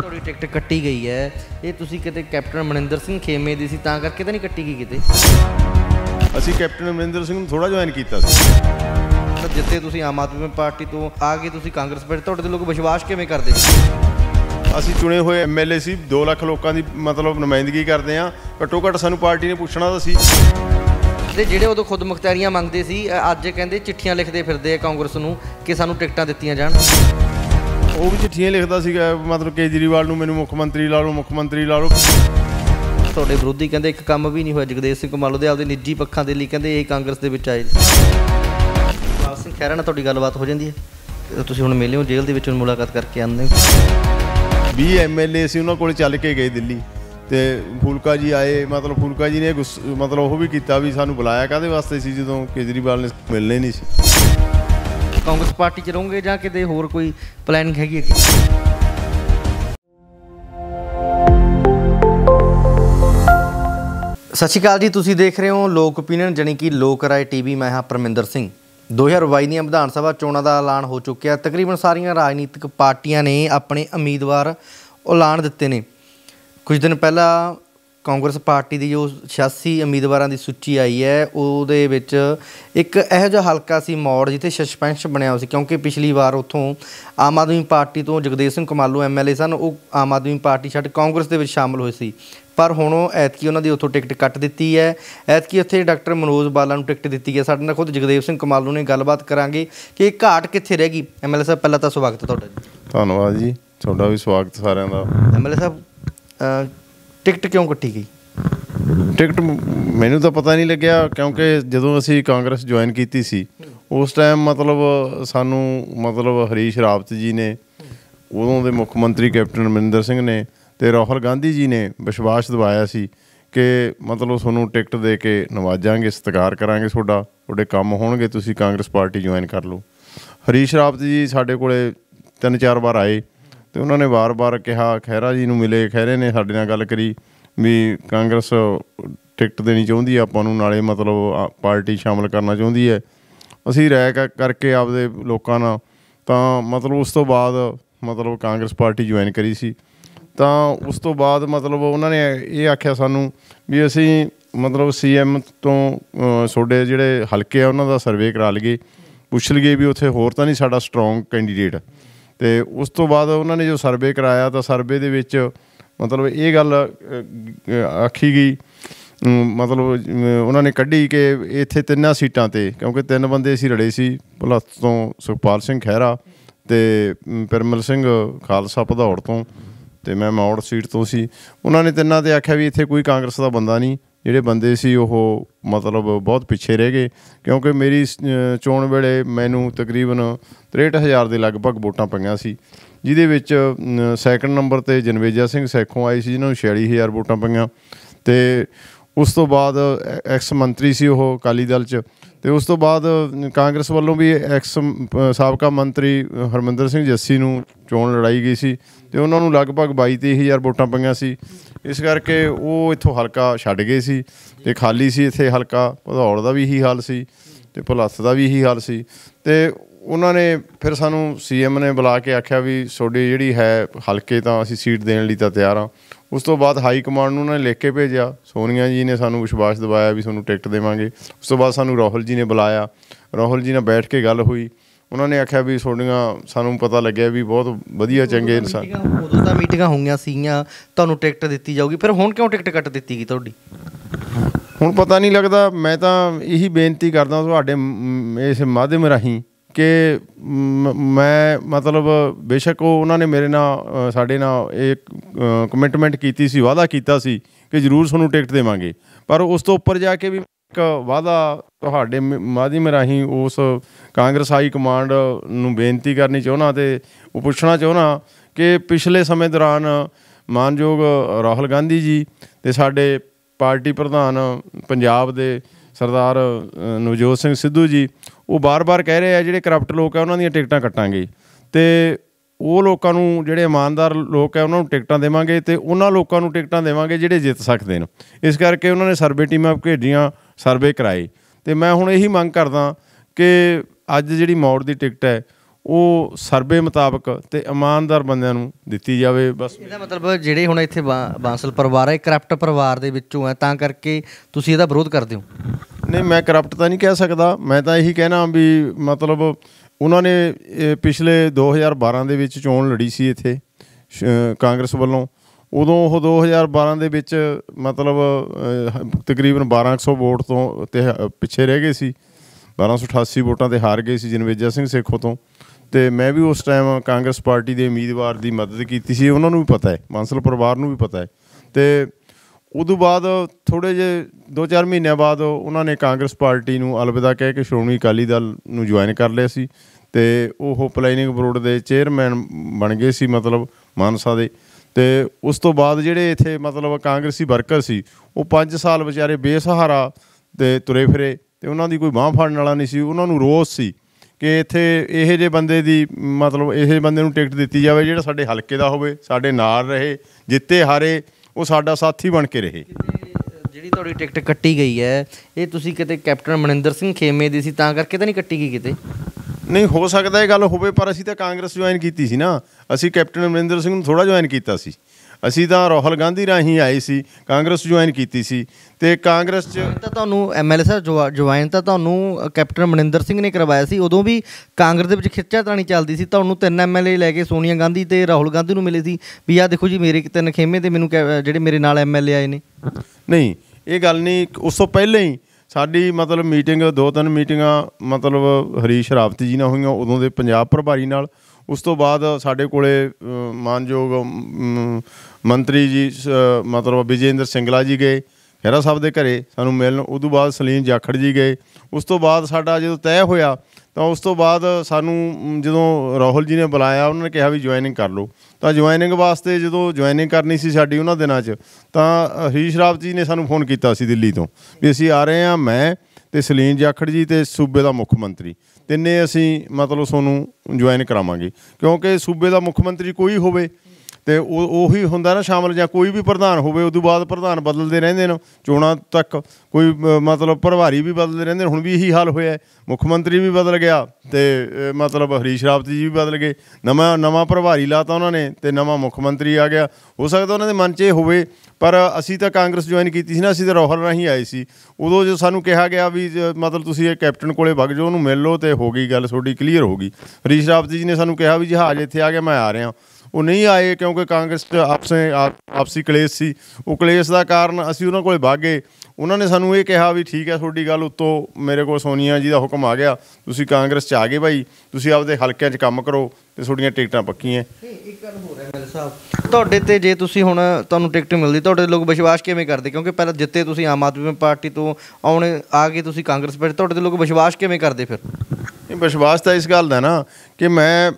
ਤੁਹਾਡੀ ਟਿਕਟ ਕੱਟੀ ਗਈ ਹੈ ਇਹ ਤੁਸੀਂ ਕਿਤੇ ਕੈਪਟਨ ਮਨਿੰਦਰ ਸਿੰਘ ਖੇਮੇ ਦੀ ਸੀ ਤਾਂ ਕਰਕੇ ਤਾਂ ਨਹੀਂ ਕੱਟੀ ਗਈ ਕਿਤੇ ਅਸੀਂ ਕੈਪਟਨ ਮਨਿੰਦਰ ਸਿੰਘ ਨੂੰ ਥੋੜਾ ਜੁਆਇਨ ਕੀਤਾ ਸੀ ਜਿੱਤੇ ਤੁਸੀਂ ਆਮ ਆਦਮੀ ਪਾਰਟੀ ਤੋਂ ਆ ਕੇ ਤੁਸੀਂ ਕਾਂਗਰਸ ਵਿੱਚ ਤੁਹਾਡੇ ਦੇ ਲੋਕ ਵਿਸ਼ਵਾਸ ਕਿਵੇਂ ਕਰਦੇ ਸੀ ਅਸੀਂ ਚੁਣੇ ਹੋਏ ਐਮਐਲਏ ਸੀ 2 ਲੱਖ ਲੋਕਾਂ ਦੀ ਮਤਲਬ ਨੁਮਾਇੰਦਗੀ ਕਰਦੇ ਆ ਘੱਟੋ ਘੱਟ ਸਾਨੂੰ ਪਾਰਟੀ ਨੇ ਪੁੱਛਣਾ ਤਾਂ ਸੀ ਤੇ ਜਿਹੜੇ ਉਦੋਂ ਖੁਦ ਮੁਖਤਾਰੀਆਂ ਮੰਗਦੇ ਸੀ ਅੱਜ ਕਹਿੰਦੇ ਚਿੱਠੀਆਂ ਲਿਖਦੇ ਫਿਰਦੇ ਆ ਕਾਂਗਰਸ ਨੂੰ ਕਿ ਸਾਨੂੰ ਟਿਕਟਾਂ ਦਿੱਤੀਆਂ ਜਾਣ ਉਹ ਵੀ ਚਿੱਠੀਆਂ ਲਿਖਦਾ ਸੀਗਾ ਮਤਲਬ ਕੇਜਰੀਵਾਲ ਨੂੰ ਮੈਨੂੰ ਮੁੱਖ ਮੰਤਰੀ ਲਾ ਲਓ ਮੁੱਖ ਮੰਤਰੀ ਲਾ ਲਓ ਤੁਹਾਡੇ ਵਿਰੋਧੀ ਕਹਿੰਦੇ ਇੱਕ ਕੰਮ ਵੀ ਨਹੀਂ ਹੋਇਆ ਜਗਦੇਸ਼ ਸਿੰਘ ਕੁਮਾਰ ਦੇ ਆਪਦੇ ਨਿੱਜੀ ਪੱਖਾਂ ਦੇ ਲਈ ਕਹਿੰਦੇ ਇਹ ਕਾਂਗਰਸ ਦੇ ਵਿੱਚ ਆਏ ਜਗਪਾਲ ਸਿੰਘ ਖੈਰਾ ਨਾਲ ਤੁਹਾਡੀ ਗੱਲਬਾਤ ਹੋ ਜਾਂਦੀ ਹੈ ਤੁਸੀਂ ਹੁਣ ਮਿਲਿਓ ਹੋ ਜੇਲ੍ਹ ਦੇ ਵਿੱਚ ਮੁਲਾਕਾਤ ਕਰਕੇ ਆਉਂਦੇ ਹੋ 20 ਐਮਐਲਏ ਸੀ ਉਹਨਾਂ ਕੋਲ ਚੱਲ ਕੇ ਗਏ ਦਿੱਲੀ ਤੇ ਫੂਲਕਾ ਜੀ ਆਏ ਮਤਲਬ ਫੂਲਕਾ ਜੀ ਨੇ ਮਤਲਬ ਉਹ ਵੀ ਕੀਤਾ ਵੀ ਸਾਨੂੰ ਬੁਲਾਇਆ ਕਾਦੇ ਵਾਸਤੇ ਸੀ ਜਦੋਂ ਕੇਜਰੀਵਾਲ ਨੇ ਮਿਲਨੇ ਨਹੀਂ ਸੀ ਕਾਂਗਰਸ ਪਾਰਟੀ 'ਚ ਰਹੋਗੇ ਜਾਂ ਕਿਤੇ ਹੋਰ ਕੋਈ ਪਲਾਨ ਹੈਗੀ ਹੈ ਸਤਿ ਸ਼੍ਰੀ ਅਕਾਲ ਜੀ ਤੁਸੀਂ ਦੇਖ ਰਹੇ ਹੋ ਲੋਕ ਓਪੀਨੀਅਨ ਜਾਨੀ ਕਿ ਲੋਕ ਰਾਏ ਟੀਵੀ ਮੈਂ ਹਾਂ ਪਰਮਿੰਦਰ ਸਿੰਘ 2022 ਦੀਆਂ ਵਿਧਾਨ ਸਭਾ ਚੋਣਾਂ ਦਾ ਐਲਾਨ ਹੋ ਚੁੱਕਿਆ ਤਕਰੀਬਨ ਸਾਰੀਆਂ ਰਾਜਨੀਤਿਕ ਪਾਰਟੀਆਂ ਨੇ ਆਪਣੇ ਉਮੀਦਵਾਰ ਐਲਾਨ ਦਿੱਤੇ ਨੇ ਕੁਝ ਦਿਨ ਪਹਿਲਾਂ ਕਾਂਗਰਸ ਪਾਰਟੀ ਦੀ ਜੋ 86 ਉਮੀਦਵਾਰਾਂ ਦੀ ਸੂਚੀ ਆਈ ਹੈ ਉਹਦੇ ਵਿੱਚ ਇੱਕ ਇਹੋ ਜਿਹਾ ਹਲਕਾ ਸੀ ਮੌੜ ਜਿੱਥੇ ਸਸਪੈਂਸ ਬਣਿਆ ਹੋਇਆ ਸੀ ਕਿਉਂਕਿ ਪਿਛਲੀ ਵਾਰ ਉੱਥੋਂ ਆਮ ਆਦਮੀ ਪਾਰਟੀ ਤੋਂ ਜਗਦੇਵ ਸਿੰਘ ਕਮਾਲੂ ਐਮਐਲਏ ਸਨ ਉਹ ਆਮ ਆਦਮੀ ਪਾਰਟੀ ਛੱਡ ਕਾਂਗਰਸ ਦੇ ਵਿੱਚ ਸ਼ਾਮਲ ਹੋਏ ਸੀ ਪਰ ਹੁਣ ਉਹ ਐਤਕੀ ਉਹਨਾਂ ਦੀ ਉੱਥੋਂ ਟਿਕਟ ਕੱਟ ਦਿੱਤੀ ਹੈ ਐਤਕੀ ਉੱਥੇ ਡਾਕਟਰ ਮਨੋਜ ਬਾਲਾ ਨੂੰ ਟਿਕਟ ਦਿੱਤੀ ਹੈ ਸਾਡੇ ਨਾਲ ਖੁਦ ਜਗਦੇਵ ਸਿੰਘ ਕਮਾਲੂ ਨੇ ਗੱਲਬਾਤ ਕਰਾਂਗੇ ਕਿ ਘਾਟ ਕਿੱਥੇ ਰਹਿ ਗਈ ਐਮਐਲਏ ਸਾਹਿਬ ਪਹਿਲਾਂ ਤਾਂ ਸਵਾਗਤ ਤੁਹਾਡਾ ਜੀ ਧੰਨਵਾਦ ਜੀ ਤੁਹਾਡਾ ਵੀ ਸਵਾਗਤ ਸਾਰਿਆਂ ਦਾ ਐਮਐਲਏ ਸਾਹਿਬ ਟਿਕਟ ਕਿਉਂ ਕੱਟੀ ਗਈ ਟਿਕਟ ਮੈਨੂੰ ਤਾਂ ਪਤਾ ਨਹੀਂ ਲੱਗਿਆ ਕਿਉਂਕਿ ਜਦੋਂ ਅਸੀਂ ਕਾਂਗਰਸ ਜੁਆਇਨ ਕੀਤੀ ਸੀ ਉਸ ਟਾਈਮ ਮਤਲਬ ਸਾਨੂੰ ਮਤਲਬ ਹਰੀਸ਼ ਰਾਵਤ ਜੀ ਨੇ ਉਦੋਂ ਦੇ ਮੁੱਖ ਮੰਤਰੀ ਕੈਪਟਨ ਅਮਰਿੰਦਰ ਸਿੰਘ ਨੇ ਤੇ ਰਾਹੁਲ ਗਾਂਧੀ ਜੀ ਨੇ ਵਿਸ਼ਵਾਸ ਦਿਵਾਇਆ ਸੀ ਕਿ ਮਤਲਬ ਤੁਹਾਨੂੰ ਟਿਕਟ ਦੇ ਕੇ ਨਵਾਜਾਂਗੇ ਸਤਿਕਾਰ ਕਰਾਂਗੇ ਤੁਹਾਡਾ ਤੁਹਾਡੇ ਕੰਮ ਹੋਣਗੇ ਤੁਸੀਂ ਕਾਂਗਰਸ ਪਾਰਟੀ ਜੁਆਇਨ ਕਰ ਲਓ ਹਰੀਸ਼ ਰਾਵਤ ਜੀ ਸਾਡੇ ਕੋਲੇ ਤਿੰਨ ਚਾਰ ਵਾਰ ਆਏ ਤੇ ਉਹਨਾਂ ਨੇ ਵਾਰ-ਵਾਰ ਕਿਹਾ ਖੈਰਾ ਜੀ ਨੂੰ ਮਿਲੇ ਖੈਰੇ ਨੇ ਸਾਡੇ ਨਾਲ ਗੱਲ ਕਰੀ ਵੀ ਕਾਂਗਰਸ ਟਿਕਟ ਦੇਣੀ ਚਾਹੁੰਦੀ ਆ ਆਪਾਂ ਨੂੰ ਨਾਲੇ ਮਤਲਬ ਪਾਰਟੀ ਸ਼ਾਮਲ ਕਰਨਾ ਚਾਹੁੰਦੀ ਹੈ ਅਸੀਂ ਰਾਇ ਕਰਕੇ ਆਪਦੇ ਲੋਕਾਂ ਨਾਲ ਤਾਂ ਮਤਲਬ ਉਸ ਤੋਂ ਬਾਅਦ ਮਤਲਬ ਕਾਂਗਰਸ ਪਾਰਟੀ ਜੁਆਇਨ ਕਰੀ ਸੀ ਤਾਂ ਉਸ ਤੋਂ ਬਾਅਦ ਮਤਲਬ ਉਹਨਾਂ ਨੇ ਇਹ ਆਖਿਆ ਸਾਨੂੰ ਵੀ ਅਸੀਂ ਮਤਲਬ ਸੀਐਮ ਤੋਂ ਛੋਡੇ ਜਿਹੜੇ ਹਲਕੇ ਆ ਉਹਨਾਂ ਦਾ ਸਰਵੇ ਕਰਾ ਲਈਏ ਪੁੱਛ ਲਈਏ ਵੀ ਉੱਥੇ ਹੋਰ ਤਾਂ ਨਹੀਂ ਸਾਡਾ ਸਟਰੋਂਗ ਕੈਂਡੀਡੇਟ ਤੇ ਉਸ ਤੋਂ ਬਾਅਦ ਉਹਨਾਂ ਨੇ ਜੋ ਸਰਵੇ ਕਰਾਇਆ ਤਾਂ ਸਰਵੇ ਦੇ ਵਿੱਚ ਮਤਲਬ ਇਹ ਗੱਲ ਆਖੀ ਗਈ ਮਤਲਬ ਉਹਨਾਂ ਨੇ ਕੱਢੀ ਕਿ ਇੱਥੇ ਤਿੰਨਾਂ ਸੀਟਾਂ ਤੇ ਕਿਉਂਕਿ ਤਿੰਨ ਬੰਦੇ ਅਸੀਂ ਰੜੇ ਸੀ ਭਲੱਤ ਤੋਂ ਸੁਖਪਾਲ ਸਿੰਘ ਖਹਿਰਾ ਤੇ ਪਰਮਲ ਸਿੰਘ ਖਾਲਸਾ ਪਧੌੜ ਤੋਂ ਤੇ ਮੈਂ ਮੌੜ ਸੀਟ ਤੋਂ ਸੀ ਉਹਨਾਂ ਨੇ ਤਿੰਨਾਂ ਤੇ ਆਖਿਆ ਵੀ ਇੱਥੇ ਕੋਈ ਕਾਂਗਰਸ ਦਾ ਬੰਦਾ ਨਹੀਂ ਜਿਹੜੇ ਬੰਦੇ ਸੀ ਉਹ ਮਤਲਬ ਬਹੁਤ ਪਿੱਛੇ ਰਹਿ ਗਏ ਕਿਉਂਕਿ ਮੇਰੀ ਚੋਣ ਵੇਲੇ ਮੈਨੂੰ ਤਕਰੀਬਨ 63000 ਦੇ ਲਗਭਗ ਵੋਟਾਂ ਪਈਆਂ ਸੀ ਜਿਹਦੇ ਵਿੱਚ ਸੈਕੰਡ ਨੰਬਰ ਤੇ ਜਨਵੇਜਾ ਸਿੰਘ ਸੈਖੋਂ ਆਈ ਸੀ ਜਿਹਨਾਂ ਨੂੰ 46000 ਵੋਟਾਂ ਪਈਆਂ ਤੇ ਉਸ ਤੋਂ ਬਾਅਦ ਐਕਸ ਮੰਤਰੀ ਸੀ ਉਹ ਅਕਾਲੀ ਦਲ ਚ ਤੇ ਉਸ ਤੋਂ ਬਾਅਦ ਕਾਂਗਰਸ ਵੱਲੋਂ ਵੀ ਐਕਸ ਸਾਬਕਾ ਮੰਤਰੀ ਹਰਮਿੰਦਰ ਸਿੰਘ ਜੱਸੀ ਨੂੰ ਚੋਣ ਲੜਾਈ ਗਈ ਸੀ ਤੇ ਉਹਨਾਂ ਨੂੰ ਲਗਭਗ 22-23000 ਵੋਟਾਂ ਪਈਆਂ ਸੀ ਇਸ ਕਰਕੇ ਉਹ ਇੱਥੋਂ ਹਲਕਾ ਛੱਡ ਗਏ ਸੀ ਤੇ ਖਾਲੀ ਸੀ ਇੱਥੇ ਹਲਕਾ ਭਦੌੜ ਦਾ ਵੀ ਇਹੀ ਹਾਲ ਸੀ ਤੇ ਭੁਲੱਥ ਦਾ ਵੀ ਇਹੀ ਹਾਲ ਸੀ ਤੇ ਉਹਨਾਂ ਨੇ ਫਿਰ ਸਾਨੂੰ ਸੀਐਮ ਨੇ ਬੁਲਾ ਕੇ ਆਖਿਆ ਵੀ ਤੁਹਾਡੀ ਜਿਹੜੀ ਹੈ ਹਲਕੇ ਤਾਂ ਅਸੀਂ ਸੀਟ ਦੇਣ ਲਈ ਤਾਂ ਤਿਆਰ ਆ ਉਸ ਤੋਂ ਬਾਅਦ ਹਾਈ ਕਮਾਂਡ ਨੂੰ ਉਹਨੇ ਲਿਖ ਕੇ ਭੇਜਿਆ ਸੋਨੀਆ ਜੀ ਨੇ ਸਾਨੂੰ ਵਿਸ਼ਵਾਸ ਦਿਵਾਇਆ ਵੀ ਤੁਹਾਨੂੰ ਟਿਕਟ ਦੇਵਾਂਗੇ ਉਸ ਤੋਂ ਬਾਅਦ ਸਾਨੂੰ ਰਾਹੁਲ ਜੀ ਨੇ ਬੁਲਾਇਆ ਰਾਹੁਲ ਜੀ ਨਾਲ ਬੈਠ ਕੇ ਗੱਲ ਹੋਈ ਉਹਨਾਂ ਨੇ ਆਖਿਆ ਵੀ ਤੁਹਾਡੀਆਂ ਸਾਨੂੰ ਪਤਾ ਲੱਗਿਆ ਵੀ ਬਹੁਤ ਵਧੀਆ ਚੰਗੇ ਇਨਸਾਨ ਉਦੋਂ ਤਾਂ ਮੀਟਿੰਗਾਂ ਹੋਈਆਂ ਸੀਗੀਆਂ ਤੁਹਾਨੂੰ ਟਿਕਟ ਦਿੱਤੀ ਜਾਊਗੀ ਫਿਰ ਹੁਣ ਕਿਉਂ ਟਿਕਟ ਕੱਟ ਦਿੱਤੀ ਗਈ ਤੁਹਾਡੀ ਹੁਣ ਪਤਾ ਨਹੀਂ ਲੱਗਦਾ ਮੈਂ ਤਾਂ ਇਹੀ ਬੇਨਤੀ ਕਰਦਾ ਤੁਹਾਡੇ ਇਸ ਮਾਧਿਅਮ ਰਾਹੀਂ ਕਿ ਮੈਂ ਮਤਲਬ ਬੇਸ਼ੱਕ ਉਹਨਾਂ ਨੇ ਮੇਰੇ ਨਾਲ ਸਾਡੇ ਨਾਲ ਇੱਕ ਕਮਿਟਮੈਂਟ ਕੀਤੀ ਸੀ ਵਾਅਦਾ ਕੀਤਾ ਸੀ ਕਿ ਜ਼ਰੂਰ ਤੁਹਾਨੂੰ ਟਿਕਟ ਦੇਵਾਂਗੇ ਪਰ ਉਸ ਤੋਂ ਉੱਪਰ ਜਾ ਕੇ ਵੀ ਇੱਕ ਵਾਅਦਾ ਤੁਹਾਡੇ ਮਾਧਿਮ ਰਾਹੀਂ ਉਸ ਕਾਂਗਰਸ ਹਾਈ ਕਮਾਂਡ ਨੂੰ ਬੇਨਤੀ ਕਰਨੀ ਚਾਹੁੰਦਾ ਤੇ ਉਹ ਪੁੱਛਣਾ ਚਾਹੁੰਦਾ ਕਿ ਪਿਛਲੇ ਸਮੇਂ ਦੌਰਾਨ ਮਾਨਯੋਗ ਰਾਹੁਲ ਗਾਂਧੀ ਜੀ ਤੇ ਸਾਡੇ ਪਾਰਟੀ ਪ੍ਰਧਾਨ ਪੰਜਾਬ ਦੇ ਸਰਦਾਰ ਨਵਜੋਤ ਸਿੰਘ ਸਿੱਧੂ ਜੀ ਉਹ ਬਾਰ-ਬਾਰ ਕਹਿ ਰਹੇ ਆ ਜਿਹੜੇ ਕਰਪਟ ਲੋਕ ਆ ਉਹਨਾਂ ਦੀਆਂ ਟਿਕਟਾਂ ਕੱਟਾਂਗੇ ਤੇ ਉਹ ਲੋਕਾਂ ਨੂੰ ਜਿਹੜੇ ਇਮਾਨਦਾਰ ਲੋਕ ਆ ਉਹਨਾਂ ਨੂੰ ਟਿਕਟਾਂ ਦੇਵਾਂਗੇ ਤੇ ਉਹਨਾਂ ਲੋਕਾਂ ਨੂੰ ਟਿਕਟਾਂ ਦੇਵਾਂਗੇ ਜਿਹੜੇ ਜਿੱਤ ਸਕਦੇ ਨੇ ਇਸ ਕਰਕੇ ਉਹਨਾਂ ਨੇ ਸਰਵੇ ਟੀਮਾਂ ਭੇਜੀਆਂ ਸਰਵੇ ਕਰਾਏ ਤੇ ਮੈਂ ਹੁਣ ਇਹੀ ਮੰਗ ਕਰਦਾ ਕਿ ਅੱਜ ਜਿਹੜੀ ਮੌੜ ਦੀ ਟਿਕਟ ਹੈ ਉਹ ਸਰਵੇ ਮੁਤਾਬਕ ਤੇ ਇਮਾਨਦਾਰ ਬੰਦਿਆਂ ਨੂੰ ਦਿੱਤੀ ਜਾਵੇ ਬਸ ਇਹਦਾ ਮਤਲਬ ਜਿਹੜੇ ਹੁਣ ਇੱਥੇ ਬਾਂਸਲ ਪਰਿਵਾਰ ਹੈ ਕਰਪਟ ਪਰਿਵਾਰ ਦੇ ਵਿੱਚੋਂ ਹੈ ਤਾਂ ਕਰਕੇ ਤੁਸੀਂ ਇਹਦਾ ਵਿਰੋਧ ਕਰਦੇ ਹੋ ਨਹੀਂ ਮੈਂ ਕਰਪਟ ਤਾਂ ਨਹੀਂ ਕਹਿ ਸਕਦਾ ਮੈਂ ਤਾਂ ਇਹੀ ਕਹਿਣਾ ਵੀ ਮਤਲਬ ਉਹਨਾਂ ਨੇ ਪਿਛਲੇ 2012 ਦੇ ਵਿੱਚ ਚੋਣ ਲੜੀ ਸੀ ਇੱਥੇ ਕਾਂਗਰਸ ਵੱਲੋਂ ਉਦੋਂ ਉਹ 2012 ਦੇ ਵਿੱਚ ਮਤਲਬ ਤਕਰੀਬਨ 1200 ਵੋਟ ਤੋਂ ਤੇ ਪਿੱਛੇ ਰਹਿ ਗਏ ਸੀ 1288 ਵੋਟਾਂ ਤੇ ਹਾਰ ਗਏ ਸੀ ਜਨਵੇਜਾ ਸਿੰਘ ਸੇਖੋ ਤੋਂ ਤੇ ਮੈਂ ਵੀ ਉਸ ਟਾਈਮ ਕਾਂਗਰਸ ਪਾਰਟੀ ਦੇ ਉਮੀਦਵਾਰ ਦੀ ਮਦਦ ਕੀਤੀ ਸੀ ਉਹਨਾਂ ਨੂੰ ਵੀ ਪਤਾ ਹੈ ਮਾਨਸਲ ਪਰਿਵਾਰ ਨੂੰ ਵੀ ਪਤਾ ਹੈ ਤੇ ਉਦੋਂ ਬਾਅਦ ਥੋੜੇ ਜੇ 2-4 ਮਹੀਨਿਆਂ ਬਾਅਦ ਉਹਨਾਂ ਨੇ ਕਾਂਗਰਸ ਪਾਰਟੀ ਨੂੰ ਅਲਵਿਦਾ ਕਹਿ ਕੇ ਸ਼੍ਰੋਮਣੀ ਅਕਾਲੀ ਦਲ ਨੂੰ ਜੁਆਇਨ ਕਰ ਲਿਆ ਸੀ ਤੇ ਉਹ ਪਲੈਨਿੰਗ ਬੋਰਡ ਦੇ ਚੇਅਰਮੈਨ ਬਣ ਗਏ ਸੀ ਮਤਲਬ ਮਾਨਸਾ ਦੇ ਤੇ ਉਸ ਤੋਂ ਬਾਅਦ ਜਿਹੜੇ ਇੱਥੇ ਮਤਲਬ ਕਾਂਗਰਸੀ ਵਰਕਰ ਸੀ ਉਹ 5 ਸਾਲ ਵਿਚਾਰੇ ਬੇਸਹਾਰਾ ਤੇ ਤੁਰੇ ਫਿਰੇ ਤੇ ਉਹਨਾਂ ਦੀ ਕੋਈ ਬਾਹ ਫੜਨ ਵਾਲਾ ਨਹੀਂ ਸੀ ਉਹਨਾਂ ਨੂੰ ਰੋਸ ਸੀ ਕਿ ਇੱਥੇ ਇਹ ਜੇ ਬੰਦੇ ਦੀ ਮਤਲਬ ਇਹ ਬੰਦੇ ਨੂੰ ਟਿਕਟ ਦਿੱਤੀ ਜਾਵੇ ਜਿਹੜਾ ਸਾਡੇ ਹਲਕੇ ਦਾ ਹੋਵੇ ਸਾਡੇ ਨਾਲ ਰਹੇ ਜਿੱਤੇ ਹਾਰੇ ਉਹ ਸਾਡਾ ਸਾਥੀ ਬਣ ਕੇ ਰਹੇ ਜਿਹੜੀ ਤੁਹਾਡੀ ਟਿਕਟ ਕੱਟੀ ਗਈ ਹੈ ਇਹ ਤੁਸੀਂ ਕਿਤੇ ਕੈਪਟਨ ਮਨਿੰਦਰ ਸਿੰਘ ਖੇਮੇ ਦੀ ਸੀ ਤਾਂ ਕਰਕੇ ਤਾਂ ਨਹੀਂ ਕੱਟੀ ਗਈ ਕਿਤੇ ਨਹੀਂ ਹੋ ਸਕਦਾ ਇਹ ਗੱਲ ਹੋਵੇ ਪਰ ਅਸੀਂ ਤਾਂ ਕਾਂਗਰਸ ਜੁਆਇਨ ਕੀਤੀ ਸੀ ਨਾ ਅਸੀਂ ਕੈਪਟਨ ਮਨਿੰਦਰ ਸਿੰਘ ਨੂੰ ਥੋੜਾ ਜੁਆਇਨ ਕੀਤਾ ਸੀ ਅਸੀਂ ਤਾਂ ਰੋਹਲ ਗਾਂਧੀ ਰਾਹੀਂ ਆਏ ਸੀ ਕਾਂਗਰਸ ਜੁਆਇਨ ਕੀਤੀ ਸੀ ਤੇ ਕਾਂਗਰਸ ਚ ਤਾਂ ਤੁਹਾਨੂੰ ਐਮਐਲਏ ਸਰ ਜੁਆਇਨ ਤਾਂ ਤੁਹਾਨੂੰ ਕੈਪਟਨ ਮਨਿੰਦਰ ਸਿੰਘ ਨੇ ਕਰਵਾਇਆ ਸੀ ਉਦੋਂ ਵੀ ਕਾਂਗਰਸ ਦੇ ਵਿੱਚ ਖਿੱਚਾ ਤਾਣੀ ਚੱਲਦੀ ਸੀ ਤੁਹਾਨੂੰ ਤਿੰਨ ਐਮਐਲਏ ਲੈ ਕੇ ਸੋਨੀਆ ਗਾਂਧੀ ਤੇ ਰਾਹੁਲ ਗਾਂਧੀ ਨੂੰ ਮਿਲੇ ਸੀ ਵੀ ਆ ਦੇਖੋ ਜੀ ਮੇਰੇ ਤਿੰਨ ਖੇਮੇ ਤੇ ਮੈਨੂੰ ਜਿਹੜੇ ਮੇਰੇ ਨਾਲ ਐਮਐਲਏ ਆਏ ਨੇ ਨਹੀਂ ਇਹ ਗੱਲ ਨਹੀਂ ਉਸ ਤੋਂ ਪਹਿਲਾਂ ਹੀ ਸਾਡੀ ਮਤਲਬ ਮੀਟਿੰਗ ਦੋ ਤਿੰਨ ਮੀਟਿੰਗਾਂ ਮਤਲਬ ਹਰੀਸ਼ ਰਾਵਤ ਜੀ ਨਾਲ ਹੋਈਆਂ ਉਦੋਂ ਦੇ ਪੰਜਾਬ ਪ੍ਰਭਾਰੀ ਨਾਲ ਉਸ ਤੋਂ ਬਾਅਦ ਸਾਡੇ ਕੋਲੇ ਮਾਨਯੋਗ ਮੰਤਰੀ ਜੀ ਮਤਲਬ ਵਿਜੇਂਦਰ ਸਿੰਗਲਾ ਜੀ ਗਏ ਖੇਰਾ ਸਾਹਿਬ ਦੇ ਘਰੇ ਸਾਨੂੰ ਮਿਲਣ ਉਸ ਤੋਂ ਬਾਅਦ ਸਲੀਮ ਜਾਖੜ ਜੀ ਗਏ ਉਸ ਤੋਂ ਬਾਅਦ ਸਾਡਾ ਜਦੋਂ ਤੈਅ ਹੋਇਆ ਤਾਂ ਉਸ ਤੋਂ ਬਾਅਦ ਸਾਨੂੰ ਜਦੋਂ ਰਾਹੁਲ ਜੀ ਨੇ ਬੁਲਾਇਆ ਉਹਨਾਂ ਨੇ ਕਿਹਾ ਵੀ ਜੁਆਇਨਿੰਗ ਕਰ ਲਓ ਤਾਂ ਜੁਆਇਨਿੰਗ ਵਾਸਤੇ ਜਦੋਂ ਜੁਆਇਨਿੰਗ ਕਰਨੀ ਸੀ ਸਾਡੀ ਉਹਨਾਂ ਦਿਨਾਂ 'ਚ ਤਾਂ ਹਰੀਸ਼ ਰਾਵਤ ਜੀ ਨੇ ਸਾਨੂੰ ਫੋਨ ਕੀਤਾ ਸੀ ਦਿੱਲੀ ਤੋਂ ਵੀ ਅਸੀਂ ਆ ਰਹੇ ਹਾਂ ਮੈਂ ਤੇ ਸਲੀਨ ਜਾਖੜ ਜੀ ਤੇ ਸੂਬੇ ਦਾ ਮੁੱਖ ਮੰਤਰੀ ਤਿੰਨੇ ਅਸੀਂ ਮਤਲਬ ਤੁਹਾਨੂੰ ਜੁਆਇਨ ਕਰਾਵਾਂਗੇ ਕਿਉਂਕਿ ਸੂਬੇ ਦਾ ਮੁੱਖ ਮੰਤਰੀ ਕੋਈ ਹੋਵੇ ਤੇ ਉਹ ਉਹੀ ਹੁੰਦਾ ਨਾ ਸ਼ਾਮਲ ਜਾਂ ਕੋਈ ਵੀ ਪ੍ਰਧਾਨ ਹੋਵੇ ਉਸ ਤੋਂ ਬਾਅਦ ਪ੍ਰਧਾਨ ਬਦਲਦੇ ਰਹਿੰਦੇ ਨੇ ਚੋਣਾਂ ਤੱਕ ਕੋਈ ਮਤਲਬ ਪ੍ਰਭਾਰੀ ਵੀ ਬਦਲਦੇ ਰਹਿੰਦੇ ਨੇ ਹੁਣ ਵੀ ਇਹੀ ਹਾਲ ਹੋਇਆ ਮੁੱਖ ਮੰਤਰੀ ਵੀ ਬਦਲ ਗਿਆ ਤੇ ਮਤਲਬ ਹਰੀਸ਼ ਰਾਵਤ ਜੀ ਵੀ ਬਦਲ ਗਏ ਨਵਾਂ ਨਵਾਂ ਪ੍ਰਭਾਰੀ ਲਾਤਾ ਉਹਨਾਂ ਨੇ ਤੇ ਨਵਾਂ ਮੁੱਖ ਮੰਤਰੀ ਆ ਗਿਆ ਹੋ ਸਕਦਾ ਉਹਨਾਂ ਦੇ ਮਨ 'ਚ ਇਹ ਹੋਵੇ ਪਰ ਅਸੀਂ ਤਾਂ ਕਾਂਗਰਸ ਜੁਆਇਨ ਕੀਤੀ ਸੀ ਨਾ ਅਸੀਂ ਤਾਂ ਰੋਹਲ ਰਾਹੀਂ ਆਏ ਸੀ ਉਦੋਂ ਜੋ ਸਾਨੂੰ ਕਿਹਾ ਗਿਆ ਵੀ ਮਤਲਬ ਤੁਸੀਂ ਇਹ ਕੈਪਟਨ ਕੋਲੇ ਵਗ ਜਾਓ ਉਹਨੂੰ ਮਿਲ ਲਓ ਤੇ ਹੋ ਗਈ ਗੱਲ ਤੁਹਾਡੀ ਕਲੀਅਰ ਹੋ ਗਈ ਹਰੀਸ਼ ਰਾਵਤ ਜੀ ਨੇ ਸਾਨੂੰ ਕਿਹਾ ਵੀ ਜਹਾਜ਼ ਇੱਥੇ ਆ ਗਿਆ ਮੈਂ ਆ ਰਿਹਾ ਉਹ ਨਹੀਂ ਆਏ ਕਿਉਂਕਿ ਕਾਂਗਰਸ 'ਚ ਆਪਸੇ ਆਪਸੀ ਕਲੇਸ਼ ਸੀ ਉਹ ਕਲੇਸ਼ ਦਾ ਕਾਰਨ ਅਸੀਂ ਉਹਨਾਂ ਕੋਲੇ ਭਾਗੇ ਉਹਨਾਂ ਨੇ ਸਾਨੂੰ ਇਹ ਕਿਹਾ ਵੀ ਠੀਕ ਹੈ ਤੁਹਾਡੀ ਗੱਲ ਉੱਤੋਂ ਮੇਰੇ ਕੋਲ ਸੋਨੀਆ ਜੀ ਦਾ ਹੁਕਮ ਆ ਗਿਆ ਤੁਸੀਂ ਕਾਂਗਰਸ 'ਚ ਆ ਗਏ ਭਾਈ ਤੁਸੀਂ ਆਪਦੇ ਹਲਕਿਆਂ 'ਚ ਕੰਮ ਕਰੋ ਤੇ ਤੁਹਾਡੀਆਂ ਟਿਕਟਾਂ ਪੱਕੀਆਂ ਇੱਕ ਗੱਲ ਹੋ ਰਿਹਾ ਮੇਰੇ ਸਾਹਿਬ ਤੁਹਾਡੇ ਤੇ ਜੇ ਤੁਸੀਂ ਹੁਣ ਤੁਹਾਨੂੰ ਟਿਕਟ ਮਿਲਦੀ ਤੁਹਾਡੇ ਲੋਕ ਵਿਸ਼ਵਾਸ ਕਿਵੇਂ ਕਰਦੇ ਕਿਉਂਕਿ ਪਹਿਲਾਂ ਜਿੱਤੇ ਤੁਸੀਂ ਆਮ ਆਦਮੀ ਪਾਰਟੀ ਤੋਂ ਆਉਣ ਆ ਕੇ ਤੁਸੀਂ ਕਾਂਗਰਸ ਪਰ ਤੁਹਾਡੇ ਲੋਕ ਵਿਸ਼ਵਾਸ ਕਿਵੇਂ ਕਰਦੇ ਫਿਰ ਇਹ ਵਿਸ਼ਵਾਸ ਤਾਂ ਇਸ ਗੱਲ ਦਾ ਨਾ ਕਿ ਮੈਂ